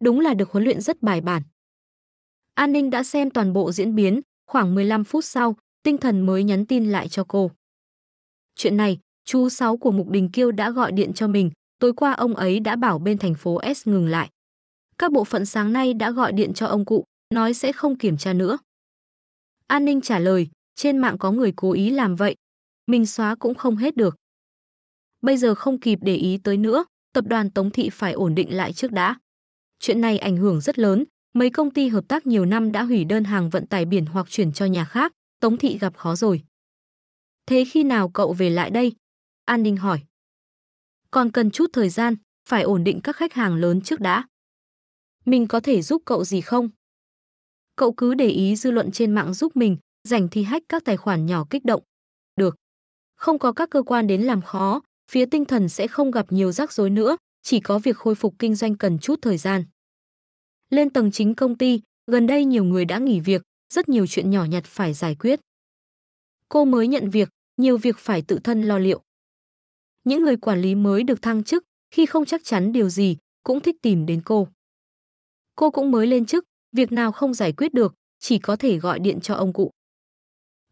Đúng là được huấn luyện rất bài bản. An ninh đã xem toàn bộ diễn biến, khoảng 15 phút sau, tinh thần mới nhắn tin lại cho cô. Chuyện này, chú Sáu của Mục Đình Kiêu đã gọi điện cho mình, tối qua ông ấy đã bảo bên thành phố S ngừng lại. Các bộ phận sáng nay đã gọi điện cho ông cụ, nói sẽ không kiểm tra nữa. An ninh trả lời, trên mạng có người cố ý làm vậy, mình xóa cũng không hết được. Bây giờ không kịp để ý tới nữa, tập đoàn Tống Thị phải ổn định lại trước đã. Chuyện này ảnh hưởng rất lớn, mấy công ty hợp tác nhiều năm đã hủy đơn hàng vận tải biển hoặc chuyển cho nhà khác, Tống Thị gặp khó rồi. Thế khi nào cậu về lại đây? An Ninh hỏi. Còn cần chút thời gian, phải ổn định các khách hàng lớn trước đã. Mình có thể giúp cậu gì không? Cậu cứ để ý dư luận trên mạng giúp mình, rảnh thì hack các tài khoản nhỏ kích động, không có các cơ quan đến làm khó, phía tinh thần sẽ không gặp nhiều rắc rối nữa, chỉ có việc khôi phục kinh doanh cần chút thời gian. Lên tầng chính công ty, gần đây nhiều người đã nghỉ việc, rất nhiều chuyện nhỏ nhặt phải giải quyết. Cô mới nhận việc, nhiều việc phải tự thân lo liệu. Những người quản lý mới được thăng chức, khi không chắc chắn điều gì, cũng thích tìm đến cô. Cô cũng mới lên chức, việc nào không giải quyết được, chỉ có thể gọi điện cho ông cụ.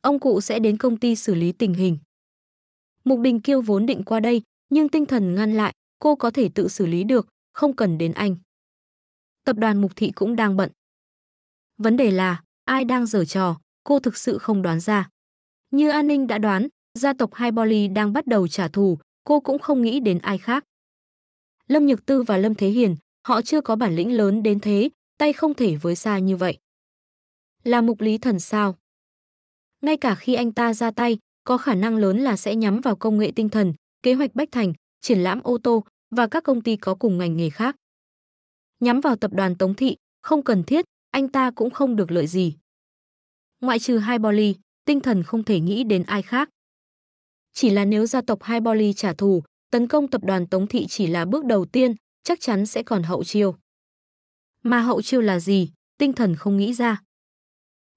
Ông cụ sẽ đến công ty xử lý tình hình. Mục Đình Kiêu vốn định qua đây, nhưng tinh thần ngăn lại, cô có thể tự xử lý được, không cần đến anh. Tập đoàn Mục Thị cũng đang bận. Vấn đề là, ai đang giở trò, cô thực sự không đoán ra. Như An Ninh đã đoán, gia tộc Hai Boli đang bắt đầu trả thù, cô cũng không nghĩ đến ai khác. Lâm Nhược Tư và Lâm Thế Hiền, họ chưa có bản lĩnh lớn đến thế, tay không thể với xa như vậy. Là mục lý thần sao? Ngay cả khi anh ta ra tay, có khả năng lớn là sẽ nhắm vào công nghệ tinh thần, kế hoạch bách thành, triển lãm ô tô và các công ty có cùng ngành nghề khác. Nhắm vào tập đoàn Tống Thị, không cần thiết, anh ta cũng không được lợi gì. Ngoại trừ hai Boli, tinh thần không thể nghĩ đến ai khác. Chỉ là nếu gia tộc hai Boli trả thù, tấn công tập đoàn Tống Thị chỉ là bước đầu tiên, chắc chắn sẽ còn hậu chiêu. Mà hậu chiêu là gì, tinh thần không nghĩ ra.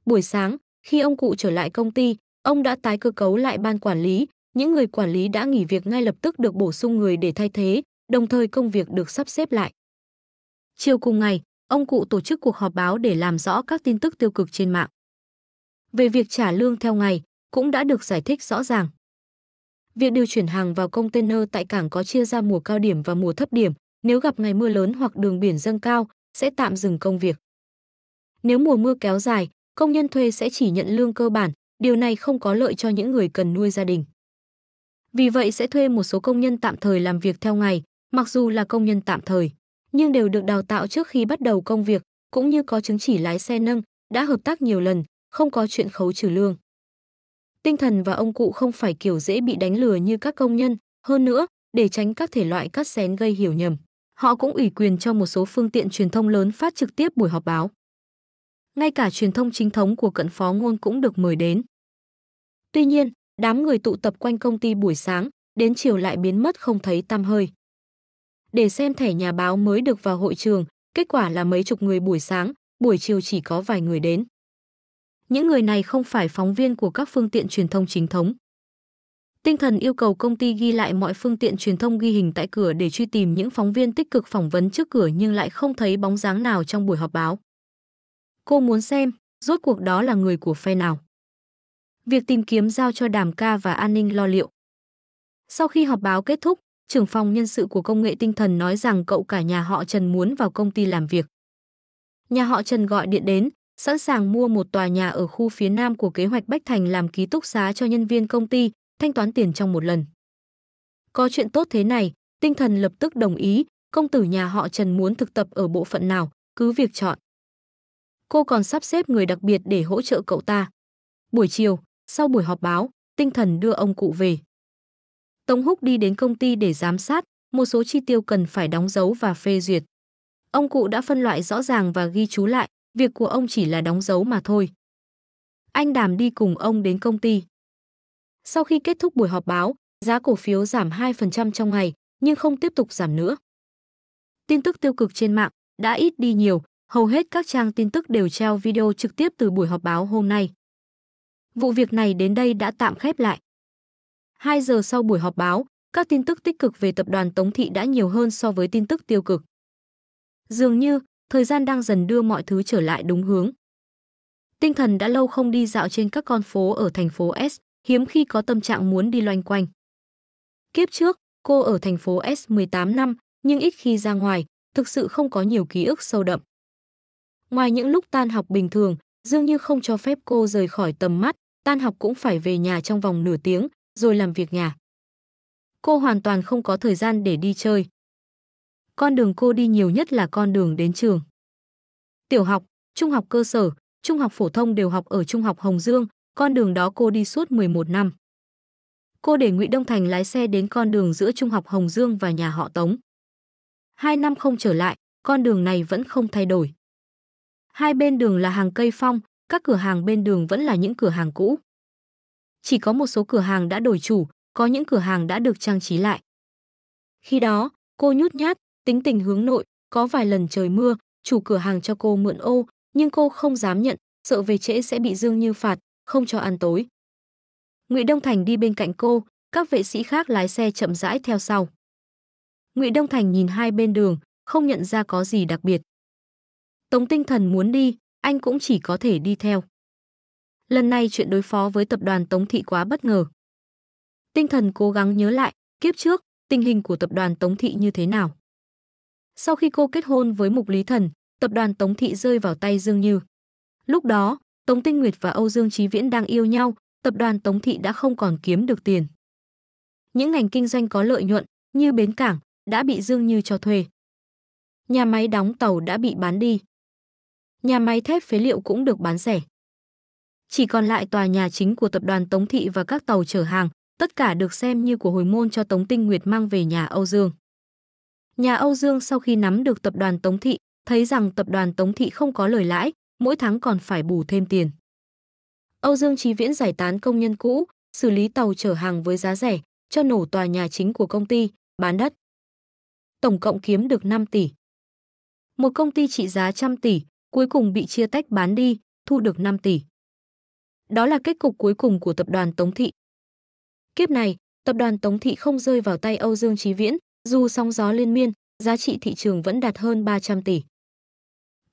Buổi sáng, khi ông cụ trở lại công ty, Ông đã tái cơ cấu lại ban quản lý, những người quản lý đã nghỉ việc ngay lập tức được bổ sung người để thay thế, đồng thời công việc được sắp xếp lại. Chiều cùng ngày, ông cụ tổ chức cuộc họp báo để làm rõ các tin tức tiêu cực trên mạng. Về việc trả lương theo ngày, cũng đã được giải thích rõ ràng. Việc điều chuyển hàng vào container tại cảng có chia ra mùa cao điểm và mùa thấp điểm, nếu gặp ngày mưa lớn hoặc đường biển dâng cao, sẽ tạm dừng công việc. Nếu mùa mưa kéo dài, công nhân thuê sẽ chỉ nhận lương cơ bản, điều này không có lợi cho những người cần nuôi gia đình. Vì vậy sẽ thuê một số công nhân tạm thời làm việc theo ngày, mặc dù là công nhân tạm thời, nhưng đều được đào tạo trước khi bắt đầu công việc, cũng như có chứng chỉ lái xe nâng, đã hợp tác nhiều lần, không có chuyện khấu trừ lương. Tinh thần và ông cụ không phải kiểu dễ bị đánh lừa như các công nhân, hơn nữa, để tránh các thể loại cắt xén gây hiểu nhầm, họ cũng ủy quyền cho một số phương tiện truyền thông lớn phát trực tiếp buổi họp báo. Ngay cả truyền thông chính thống của cận phó ngôn cũng được mời đến. Tuy nhiên, đám người tụ tập quanh công ty buổi sáng, đến chiều lại biến mất không thấy tăm hơi. Để xem thẻ nhà báo mới được vào hội trường, kết quả là mấy chục người buổi sáng, buổi chiều chỉ có vài người đến. Những người này không phải phóng viên của các phương tiện truyền thông chính thống. Tinh thần yêu cầu công ty ghi lại mọi phương tiện truyền thông ghi hình tại cửa để truy tìm những phóng viên tích cực phỏng vấn trước cửa nhưng lại không thấy bóng dáng nào trong buổi họp báo. Cô muốn xem, rốt cuộc đó là người của phe nào. Việc tìm kiếm giao cho Đàm Ca và An Ninh lo liệu. Sau khi họp báo kết thúc, trưởng phòng nhân sự của công nghệ tinh thần nói rằng cậu cả nhà họ Trần muốn vào công ty làm việc. Nhà họ Trần gọi điện đến, sẵn sàng mua một tòa nhà ở khu phía nam của kế hoạch Bách Thành làm ký túc xá cho nhân viên công ty, thanh toán tiền trong một lần. Có chuyện tốt thế này, tinh thần lập tức đồng ý, công tử nhà họ Trần muốn thực tập ở bộ phận nào, cứ việc chọn. Cô còn sắp xếp người đặc biệt để hỗ trợ cậu ta. Buổi chiều, sau buổi họp báo, tinh thần đưa ông cụ về. Tống Húc đi đến công ty để giám sát, một số chi tiêu cần phải đóng dấu và phê duyệt. Ông cụ đã phân loại rõ ràng và ghi chú lại, việc của ông chỉ là đóng dấu mà thôi. Anh Đàm đi cùng ông đến công ty. Sau khi kết thúc buổi họp báo, giá cổ phiếu giảm 2% trong ngày, nhưng không tiếp tục giảm nữa. Tin tức tiêu cực trên mạng đã ít đi nhiều, hầu hết các trang tin tức đều treo video trực tiếp từ buổi họp báo hôm nay. Vụ việc này đến đây đã tạm khép lại. 2 giờ sau buổi họp báo, các tin tức tích cực về tập đoàn Tống Thị đã nhiều hơn so với tin tức tiêu cực. Dường như, thời gian đang dần đưa mọi thứ trở lại đúng hướng. Tinh thần đã lâu không đi dạo trên các con phố ở thành phố S, hiếm khi có tâm trạng muốn đi loanh quanh. Kiếp trước, cô ở thành phố S 18 năm, nhưng ít khi ra ngoài, thực sự không có nhiều ký ức sâu đậm. Ngoài những lúc tan học bình thường, dường như không cho phép cô rời khỏi tầm mắt, tan học cũng phải về nhà trong vòng nửa tiếng, rồi làm việc nhà. Cô hoàn toàn không có thời gian để đi chơi. Con đường cô đi nhiều nhất là con đường đến trường. Tiểu học, trung học cơ sở, trung học phổ thông đều học ở trung học Hồng Dương, con đường đó cô đi suốt 11 năm. Cô để Ngụy Đông Thành lái xe đến con đường giữa trung học Hồng Dương và nhà họ Tống. Hai năm không trở lại, con đường này vẫn không thay đổi. Hai bên đường là hàng cây phong, các cửa hàng bên đường vẫn là những cửa hàng cũ. Chỉ có một số cửa hàng đã đổi chủ, có những cửa hàng đã được trang trí lại. Khi đó, cô nhút nhát, tính tình hướng nội, có vài lần trời mưa, chủ cửa hàng cho cô mượn ô, nhưng cô không dám nhận, sợ về trễ sẽ bị Dương Như phạt, không cho ăn tối. Ngụy Đông Thành đi bên cạnh cô, các vệ sĩ khác lái xe chậm rãi theo sau. Ngụy Đông Thành nhìn hai bên đường, không nhận ra có gì đặc biệt. Tống Tinh Thần muốn đi, anh cũng chỉ có thể đi theo. Lần này chuyện đối phó với tập đoàn Tống Thị quá bất ngờ. Tinh thần cố gắng nhớ lại, kiếp trước, tình hình của tập đoàn Tống Thị như thế nào. Sau khi cô kết hôn với Mục Lý Thần, tập đoàn Tống Thị rơi vào tay Dương Như. Lúc đó, Tống Tinh Nguyệt và Âu Dương Chí Viễn đang yêu nhau, tập đoàn Tống Thị đã không còn kiếm được tiền. Những ngành kinh doanh có lợi nhuận, như bến cảng, đã bị Dương Như cho thuê. Nhà máy đóng tàu đã bị bán đi nhà máy thép phế liệu cũng được bán rẻ. Chỉ còn lại tòa nhà chính của tập đoàn Tống Thị và các tàu chở hàng, tất cả được xem như của hồi môn cho Tống Tinh Nguyệt mang về nhà Âu Dương. Nhà Âu Dương sau khi nắm được tập đoàn Tống Thị, thấy rằng tập đoàn Tống Thị không có lời lãi, mỗi tháng còn phải bù thêm tiền. Âu Dương Chí Viễn giải tán công nhân cũ, xử lý tàu chở hàng với giá rẻ, cho nổ tòa nhà chính của công ty, bán đất. Tổng cộng kiếm được 5 tỷ. Một công ty trị giá trăm tỷ, cuối cùng bị chia tách bán đi, thu được 5 tỷ. Đó là kết cục cuối cùng của tập đoàn Tống Thị. Kiếp này, tập đoàn Tống Thị không rơi vào tay Âu Dương Chí Viễn, dù sóng gió liên miên, giá trị thị trường vẫn đạt hơn 300 tỷ.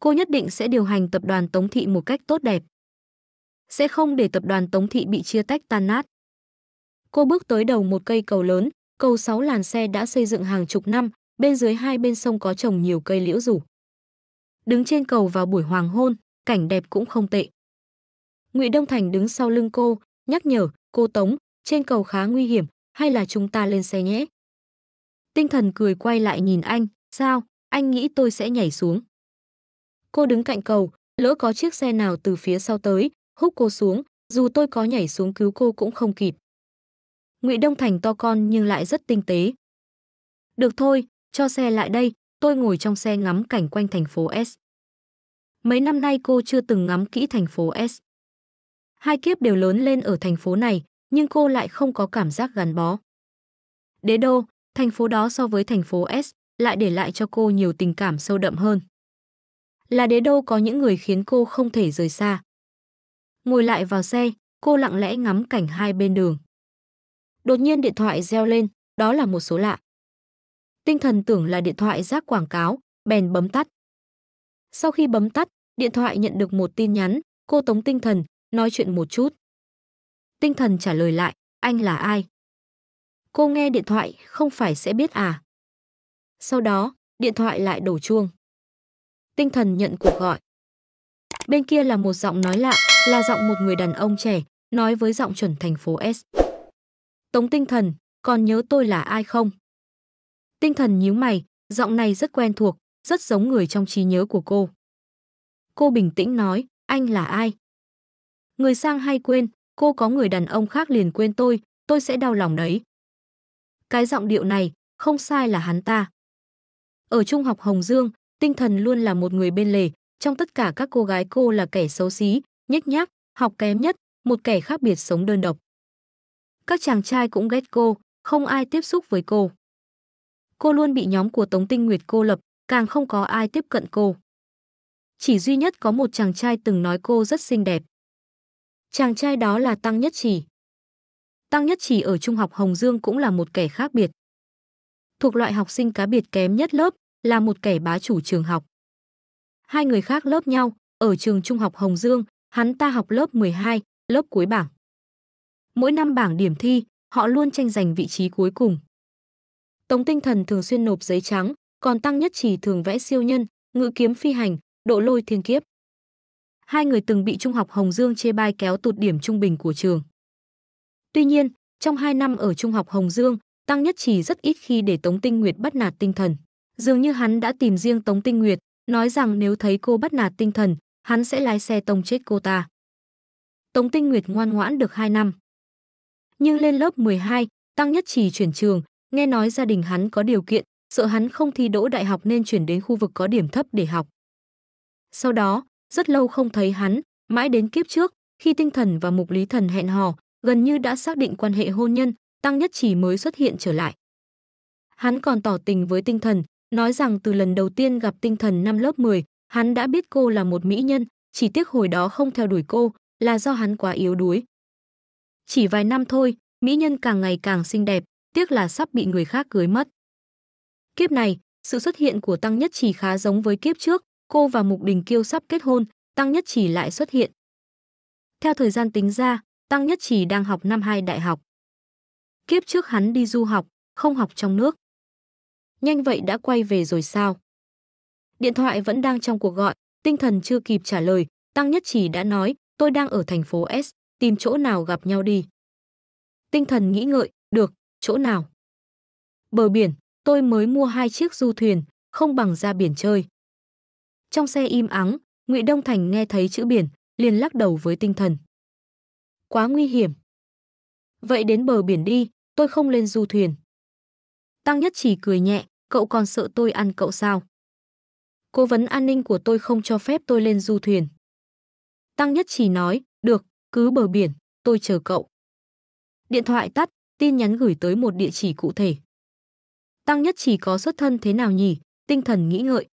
Cô nhất định sẽ điều hành tập đoàn Tống Thị một cách tốt đẹp. Sẽ không để tập đoàn Tống Thị bị chia tách tan nát. Cô bước tới đầu một cây cầu lớn, cầu 6 làn xe đã xây dựng hàng chục năm, bên dưới hai bên sông có trồng nhiều cây liễu rủ. Đứng trên cầu vào buổi hoàng hôn, cảnh đẹp cũng không tệ. Ngụy Đông Thành đứng sau lưng cô, nhắc nhở, cô Tống, trên cầu khá nguy hiểm, hay là chúng ta lên xe nhé? Tinh thần cười quay lại nhìn anh, sao, anh nghĩ tôi sẽ nhảy xuống. Cô đứng cạnh cầu, lỡ có chiếc xe nào từ phía sau tới, hút cô xuống, dù tôi có nhảy xuống cứu cô cũng không kịp. Ngụy Đông Thành to con nhưng lại rất tinh tế. Được thôi, cho xe lại đây, Tôi ngồi trong xe ngắm cảnh quanh thành phố S. Mấy năm nay cô chưa từng ngắm kỹ thành phố S. Hai kiếp đều lớn lên ở thành phố này, nhưng cô lại không có cảm giác gắn bó. Đế đô, thành phố đó so với thành phố S, lại để lại cho cô nhiều tình cảm sâu đậm hơn. Là đế đô có những người khiến cô không thể rời xa. Ngồi lại vào xe, cô lặng lẽ ngắm cảnh hai bên đường. Đột nhiên điện thoại reo lên, đó là một số lạ tinh thần tưởng là điện thoại rác quảng cáo, bèn bấm tắt. Sau khi bấm tắt, điện thoại nhận được một tin nhắn, cô tống tinh thần, nói chuyện một chút. Tinh thần trả lời lại, anh là ai? Cô nghe điện thoại, không phải sẽ biết à? Sau đó, điện thoại lại đổ chuông. Tinh thần nhận cuộc gọi. Bên kia là một giọng nói lạ, là giọng một người đàn ông trẻ, nói với giọng chuẩn thành phố S. Tống tinh thần, còn nhớ tôi là ai không? Tinh thần nhíu mày, giọng này rất quen thuộc, rất giống người trong trí nhớ của cô. Cô bình tĩnh nói, anh là ai? Người sang hay quên, cô có người đàn ông khác liền quên tôi, tôi sẽ đau lòng đấy. Cái giọng điệu này, không sai là hắn ta. Ở trung học Hồng Dương, tinh thần luôn là một người bên lề, trong tất cả các cô gái cô là kẻ xấu xí, nhếch nhác, học kém nhất, một kẻ khác biệt sống đơn độc. Các chàng trai cũng ghét cô, không ai tiếp xúc với cô cô luôn bị nhóm của Tống Tinh Nguyệt cô lập, càng không có ai tiếp cận cô. Chỉ duy nhất có một chàng trai từng nói cô rất xinh đẹp. Chàng trai đó là Tăng Nhất Chỉ. Tăng Nhất Chỉ ở Trung học Hồng Dương cũng là một kẻ khác biệt. Thuộc loại học sinh cá biệt kém nhất lớp, là một kẻ bá chủ trường học. Hai người khác lớp nhau, ở trường Trung học Hồng Dương, hắn ta học lớp 12, lớp cuối bảng. Mỗi năm bảng điểm thi, họ luôn tranh giành vị trí cuối cùng. Tống Tinh Thần thường xuyên nộp giấy trắng, còn Tăng Nhất Chỉ thường vẽ siêu nhân, ngự kiếm phi hành, độ lôi thiên kiếp. Hai người từng bị Trung học Hồng Dương chê bai kéo tụt điểm trung bình của trường. Tuy nhiên, trong hai năm ở Trung học Hồng Dương, Tăng Nhất Chỉ rất ít khi để Tống Tinh Nguyệt bắt nạt tinh thần. Dường như hắn đã tìm riêng Tống Tinh Nguyệt, nói rằng nếu thấy cô bắt nạt tinh thần, hắn sẽ lái xe tông chết cô ta. Tống Tinh Nguyệt ngoan ngoãn được 2 năm. Nhưng lên lớp 12, Tăng Nhất Chỉ chuyển trường, Nghe nói gia đình hắn có điều kiện, sợ hắn không thi đỗ đại học nên chuyển đến khu vực có điểm thấp để học. Sau đó, rất lâu không thấy hắn, mãi đến kiếp trước, khi tinh thần và mục lý thần hẹn hò, gần như đã xác định quan hệ hôn nhân, tăng nhất chỉ mới xuất hiện trở lại. Hắn còn tỏ tình với tinh thần, nói rằng từ lần đầu tiên gặp tinh thần năm lớp 10, hắn đã biết cô là một mỹ nhân, chỉ tiếc hồi đó không theo đuổi cô, là do hắn quá yếu đuối. Chỉ vài năm thôi, mỹ nhân càng ngày càng xinh đẹp, tiếc là sắp bị người khác cưới mất. Kiếp này, sự xuất hiện của Tăng Nhất Chỉ khá giống với kiếp trước, cô và Mục Đình Kiêu sắp kết hôn, Tăng Nhất Chỉ lại xuất hiện. Theo thời gian tính ra, Tăng Nhất Chỉ đang học năm 2 đại học. Kiếp trước hắn đi du học, không học trong nước. Nhanh vậy đã quay về rồi sao? Điện thoại vẫn đang trong cuộc gọi, tinh thần chưa kịp trả lời, Tăng Nhất Chỉ đã nói, tôi đang ở thành phố S, tìm chỗ nào gặp nhau đi. Tinh thần nghĩ ngợi, được, chỗ nào. Bờ biển, tôi mới mua hai chiếc du thuyền, không bằng ra biển chơi. Trong xe im ắng, Ngụy Đông Thành nghe thấy chữ biển, liền lắc đầu với tinh thần. Quá nguy hiểm. Vậy đến bờ biển đi, tôi không lên du thuyền. Tăng Nhất chỉ cười nhẹ, cậu còn sợ tôi ăn cậu sao? Cố vấn an ninh của tôi không cho phép tôi lên du thuyền. Tăng Nhất chỉ nói, được, cứ bờ biển, tôi chờ cậu. Điện thoại tắt, tin nhắn gửi tới một địa chỉ cụ thể. Tăng nhất chỉ có xuất thân thế nào nhỉ, tinh thần nghĩ ngợi.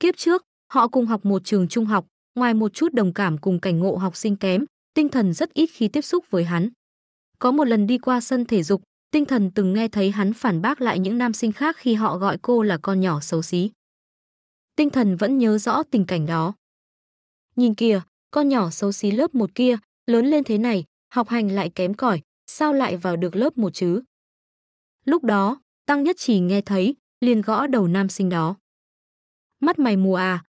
Kiếp trước, họ cùng học một trường trung học, ngoài một chút đồng cảm cùng cảnh ngộ học sinh kém, tinh thần rất ít khi tiếp xúc với hắn. Có một lần đi qua sân thể dục, tinh thần từng nghe thấy hắn phản bác lại những nam sinh khác khi họ gọi cô là con nhỏ xấu xí. Tinh thần vẫn nhớ rõ tình cảnh đó. Nhìn kìa, con nhỏ xấu xí lớp một kia, lớn lên thế này, học hành lại kém cỏi, sao lại vào được lớp một chứ? Lúc đó, Tăng Nhất Chỉ nghe thấy, liền gõ đầu nam sinh đó. Mắt mày mù à,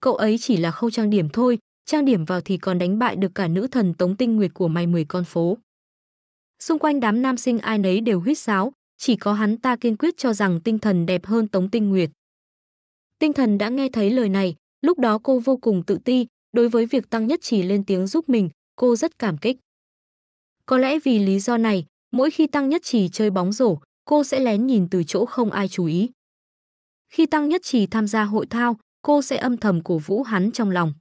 cậu ấy chỉ là khâu trang điểm thôi, trang điểm vào thì còn đánh bại được cả nữ thần tống tinh nguyệt của mày mười con phố. Xung quanh đám nam sinh ai nấy đều huýt sáo, chỉ có hắn ta kiên quyết cho rằng tinh thần đẹp hơn tống tinh nguyệt. Tinh thần đã nghe thấy lời này, lúc đó cô vô cùng tự ti, đối với việc Tăng Nhất Chỉ lên tiếng giúp mình, cô rất cảm kích. Có lẽ vì lý do này, mỗi khi Tăng Nhất Trì chơi bóng rổ, cô sẽ lén nhìn từ chỗ không ai chú ý. Khi Tăng Nhất Trì tham gia hội thao, cô sẽ âm thầm cổ vũ hắn trong lòng.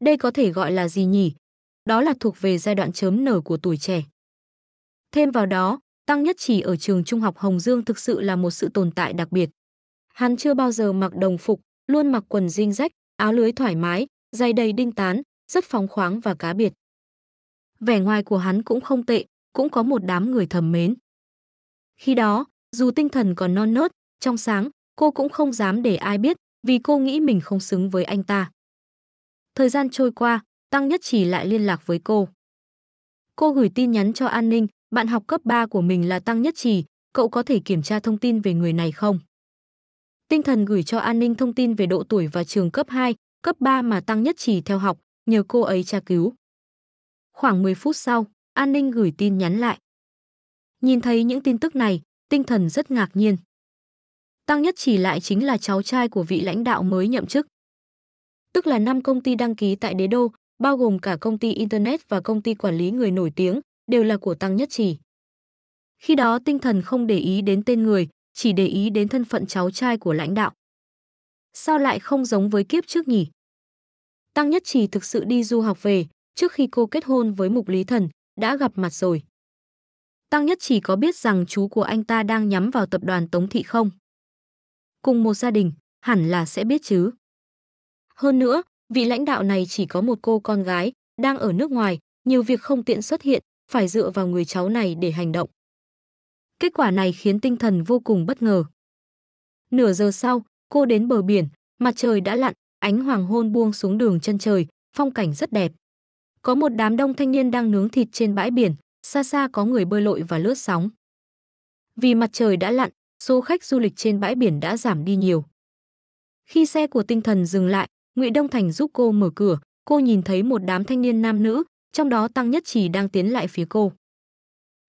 Đây có thể gọi là gì nhỉ? Đó là thuộc về giai đoạn chớm nở của tuổi trẻ. Thêm vào đó, Tăng Nhất Trì ở trường Trung học Hồng Dương thực sự là một sự tồn tại đặc biệt. Hắn chưa bao giờ mặc đồng phục, luôn mặc quần jean rách, áo lưới thoải mái, giày đầy đinh tán, rất phóng khoáng và cá biệt vẻ ngoài của hắn cũng không tệ, cũng có một đám người thầm mến. Khi đó, dù tinh thần còn non nớt, trong sáng, cô cũng không dám để ai biết, vì cô nghĩ mình không xứng với anh ta. Thời gian trôi qua, Tăng Nhất Chỉ lại liên lạc với cô. Cô gửi tin nhắn cho An Ninh, bạn học cấp 3 của mình là Tăng Nhất Chỉ, cậu có thể kiểm tra thông tin về người này không? Tinh thần gửi cho An Ninh thông tin về độ tuổi và trường cấp 2, cấp 3 mà Tăng Nhất Chỉ theo học, nhờ cô ấy tra cứu. Khoảng 10 phút sau, An Ninh gửi tin nhắn lại. Nhìn thấy những tin tức này, tinh thần rất ngạc nhiên. Tăng nhất chỉ lại chính là cháu trai của vị lãnh đạo mới nhậm chức. Tức là năm công ty đăng ký tại đế đô, bao gồm cả công ty Internet và công ty quản lý người nổi tiếng, đều là của Tăng nhất chỉ. Khi đó tinh thần không để ý đến tên người, chỉ để ý đến thân phận cháu trai của lãnh đạo. Sao lại không giống với kiếp trước nhỉ? Tăng Nhất Chỉ thực sự đi du học về, trước khi cô kết hôn với Mục Lý Thần, đã gặp mặt rồi. Tăng Nhất chỉ có biết rằng chú của anh ta đang nhắm vào tập đoàn Tống Thị không. Cùng một gia đình, hẳn là sẽ biết chứ. Hơn nữa, vị lãnh đạo này chỉ có một cô con gái, đang ở nước ngoài, nhiều việc không tiện xuất hiện, phải dựa vào người cháu này để hành động. Kết quả này khiến tinh thần vô cùng bất ngờ. Nửa giờ sau, cô đến bờ biển, mặt trời đã lặn, ánh hoàng hôn buông xuống đường chân trời, phong cảnh rất đẹp. Có một đám đông thanh niên đang nướng thịt trên bãi biển, xa xa có người bơi lội và lướt sóng. Vì mặt trời đã lặn, số khách du lịch trên bãi biển đã giảm đi nhiều. Khi xe của tinh thần dừng lại, Ngụy Đông Thành giúp cô mở cửa, cô nhìn thấy một đám thanh niên nam nữ, trong đó Tăng Nhất Chỉ đang tiến lại phía cô.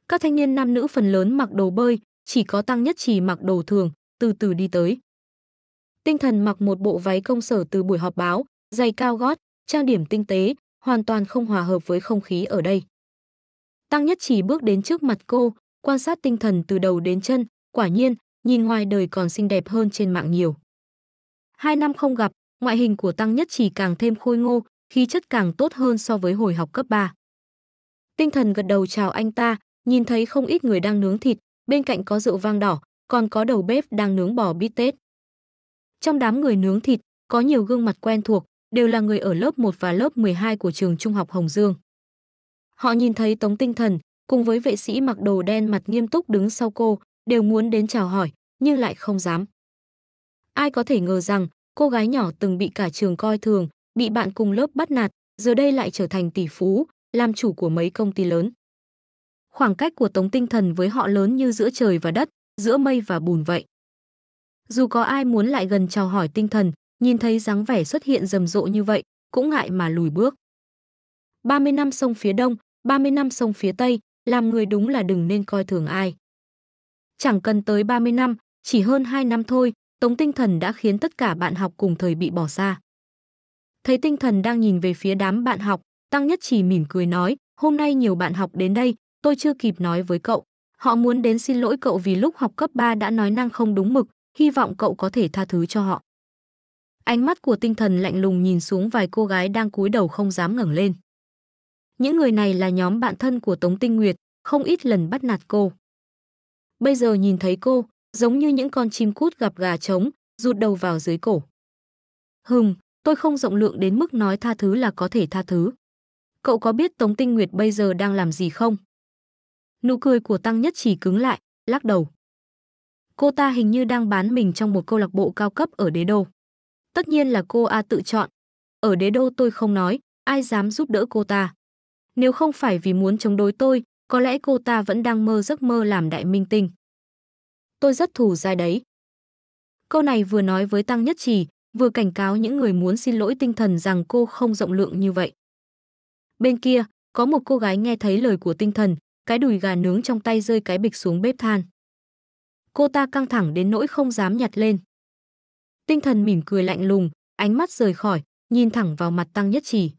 Các thanh niên nam nữ phần lớn mặc đồ bơi, chỉ có Tăng Nhất Chỉ mặc đồ thường, từ từ đi tới. Tinh thần mặc một bộ váy công sở từ buổi họp báo, giày cao gót, trang điểm tinh tế, hoàn toàn không hòa hợp với không khí ở đây. Tăng Nhất Chỉ bước đến trước mặt cô, quan sát tinh thần từ đầu đến chân, quả nhiên, nhìn ngoài đời còn xinh đẹp hơn trên mạng nhiều. Hai năm không gặp, ngoại hình của Tăng Nhất Chỉ càng thêm khôi ngô, khí chất càng tốt hơn so với hồi học cấp 3. Tinh thần gật đầu chào anh ta, nhìn thấy không ít người đang nướng thịt, bên cạnh có rượu vang đỏ, còn có đầu bếp đang nướng bò bít tết. Trong đám người nướng thịt, có nhiều gương mặt quen thuộc, đều là người ở lớp 1 và lớp 12 của trường Trung học Hồng Dương. Họ nhìn thấy Tống Tinh Thần, cùng với vệ sĩ mặc đồ đen mặt nghiêm túc đứng sau cô, đều muốn đến chào hỏi, nhưng lại không dám. Ai có thể ngờ rằng, cô gái nhỏ từng bị cả trường coi thường, bị bạn cùng lớp bắt nạt, giờ đây lại trở thành tỷ phú, làm chủ của mấy công ty lớn. Khoảng cách của Tống Tinh Thần với họ lớn như giữa trời và đất, giữa mây và bùn vậy. Dù có ai muốn lại gần chào hỏi Tinh Thần, nhìn thấy dáng vẻ xuất hiện rầm rộ như vậy, cũng ngại mà lùi bước. 30 năm sông phía đông, 30 năm sông phía tây, làm người đúng là đừng nên coi thường ai. Chẳng cần tới 30 năm, chỉ hơn 2 năm thôi, Tống Tinh Thần đã khiến tất cả bạn học cùng thời bị bỏ xa. Thấy Tinh Thần đang nhìn về phía đám bạn học, Tăng Nhất Chỉ mỉm cười nói, hôm nay nhiều bạn học đến đây, tôi chưa kịp nói với cậu. Họ muốn đến xin lỗi cậu vì lúc học cấp 3 đã nói năng không đúng mực, hy vọng cậu có thể tha thứ cho họ. Ánh mắt của tinh thần lạnh lùng nhìn xuống vài cô gái đang cúi đầu không dám ngẩng lên. Những người này là nhóm bạn thân của Tống Tinh Nguyệt, không ít lần bắt nạt cô. Bây giờ nhìn thấy cô, giống như những con chim cút gặp gà trống, rụt đầu vào dưới cổ. Hừm, tôi không rộng lượng đến mức nói tha thứ là có thể tha thứ. Cậu có biết Tống Tinh Nguyệt bây giờ đang làm gì không? Nụ cười của Tăng Nhất chỉ cứng lại, lắc đầu. Cô ta hình như đang bán mình trong một câu lạc bộ cao cấp ở đế đô. Tất nhiên là cô A tự chọn. Ở đế đô tôi không nói, ai dám giúp đỡ cô ta. Nếu không phải vì muốn chống đối tôi, có lẽ cô ta vẫn đang mơ giấc mơ làm đại minh tinh. Tôi rất thù dai đấy. Câu này vừa nói với Tăng Nhất Trì, vừa cảnh cáo những người muốn xin lỗi tinh thần rằng cô không rộng lượng như vậy. Bên kia, có một cô gái nghe thấy lời của tinh thần, cái đùi gà nướng trong tay rơi cái bịch xuống bếp than. Cô ta căng thẳng đến nỗi không dám nhặt lên tinh thần mỉm cười lạnh lùng, ánh mắt rời khỏi, nhìn thẳng vào mặt Tăng Nhất Chỉ.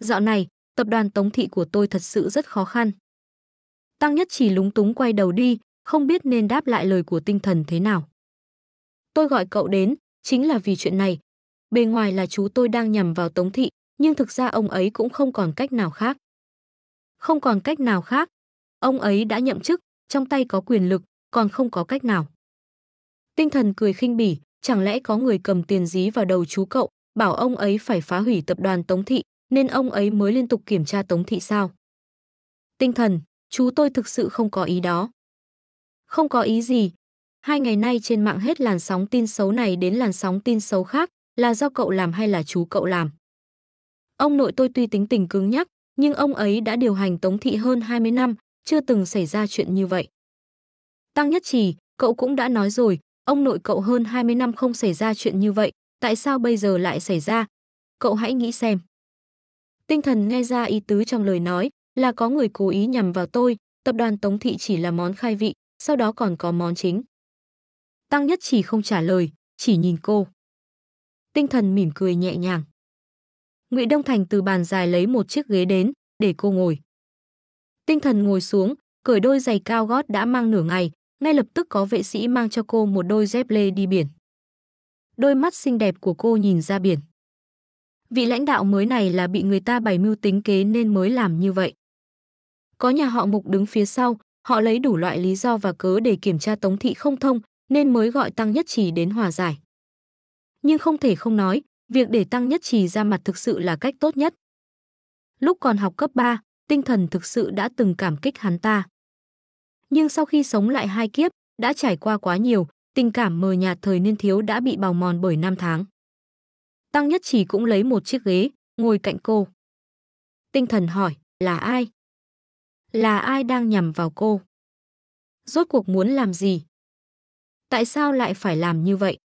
Dạo này, tập đoàn Tống Thị của tôi thật sự rất khó khăn. Tăng Nhất Chỉ lúng túng quay đầu đi, không biết nên đáp lại lời của tinh thần thế nào. Tôi gọi cậu đến, chính là vì chuyện này. Bề ngoài là chú tôi đang nhầm vào Tống Thị, nhưng thực ra ông ấy cũng không còn cách nào khác. Không còn cách nào khác. Ông ấy đã nhậm chức, trong tay có quyền lực, còn không có cách nào. Tinh thần cười khinh bỉ, chẳng lẽ có người cầm tiền dí vào đầu chú cậu, bảo ông ấy phải phá hủy tập đoàn Tống Thị, nên ông ấy mới liên tục kiểm tra Tống Thị sao? Tinh thần, chú tôi thực sự không có ý đó. Không có ý gì. Hai ngày nay trên mạng hết làn sóng tin xấu này đến làn sóng tin xấu khác, là do cậu làm hay là chú cậu làm. Ông nội tôi tuy tính tình cứng nhắc, nhưng ông ấy đã điều hành Tống Thị hơn 20 năm, chưa từng xảy ra chuyện như vậy. Tăng Nhất Trì, cậu cũng đã nói rồi, Ông nội cậu hơn 20 năm không xảy ra chuyện như vậy, tại sao bây giờ lại xảy ra? Cậu hãy nghĩ xem. Tinh thần nghe ra ý tứ trong lời nói là có người cố ý nhằm vào tôi, tập đoàn Tống Thị chỉ là món khai vị, sau đó còn có món chính. Tăng Nhất chỉ không trả lời, chỉ nhìn cô. Tinh thần mỉm cười nhẹ nhàng. Ngụy Đông Thành từ bàn dài lấy một chiếc ghế đến, để cô ngồi. Tinh thần ngồi xuống, cởi đôi giày cao gót đã mang nửa ngày, ngay lập tức có vệ sĩ mang cho cô một đôi dép lê đi biển. Đôi mắt xinh đẹp của cô nhìn ra biển. Vị lãnh đạo mới này là bị người ta bày mưu tính kế nên mới làm như vậy. Có nhà họ Mục đứng phía sau, họ lấy đủ loại lý do và cớ để kiểm tra Tống Thị không thông nên mới gọi Tăng Nhất Trì đến hòa giải. Nhưng không thể không nói, việc để Tăng Nhất Trì ra mặt thực sự là cách tốt nhất. Lúc còn học cấp 3, tinh thần thực sự đã từng cảm kích hắn ta nhưng sau khi sống lại hai kiếp, đã trải qua quá nhiều, tình cảm mờ nhạt thời niên thiếu đã bị bào mòn bởi năm tháng. Tăng Nhất Chỉ cũng lấy một chiếc ghế, ngồi cạnh cô. Tinh thần hỏi, là ai? Là ai đang nhằm vào cô? Rốt cuộc muốn làm gì? Tại sao lại phải làm như vậy?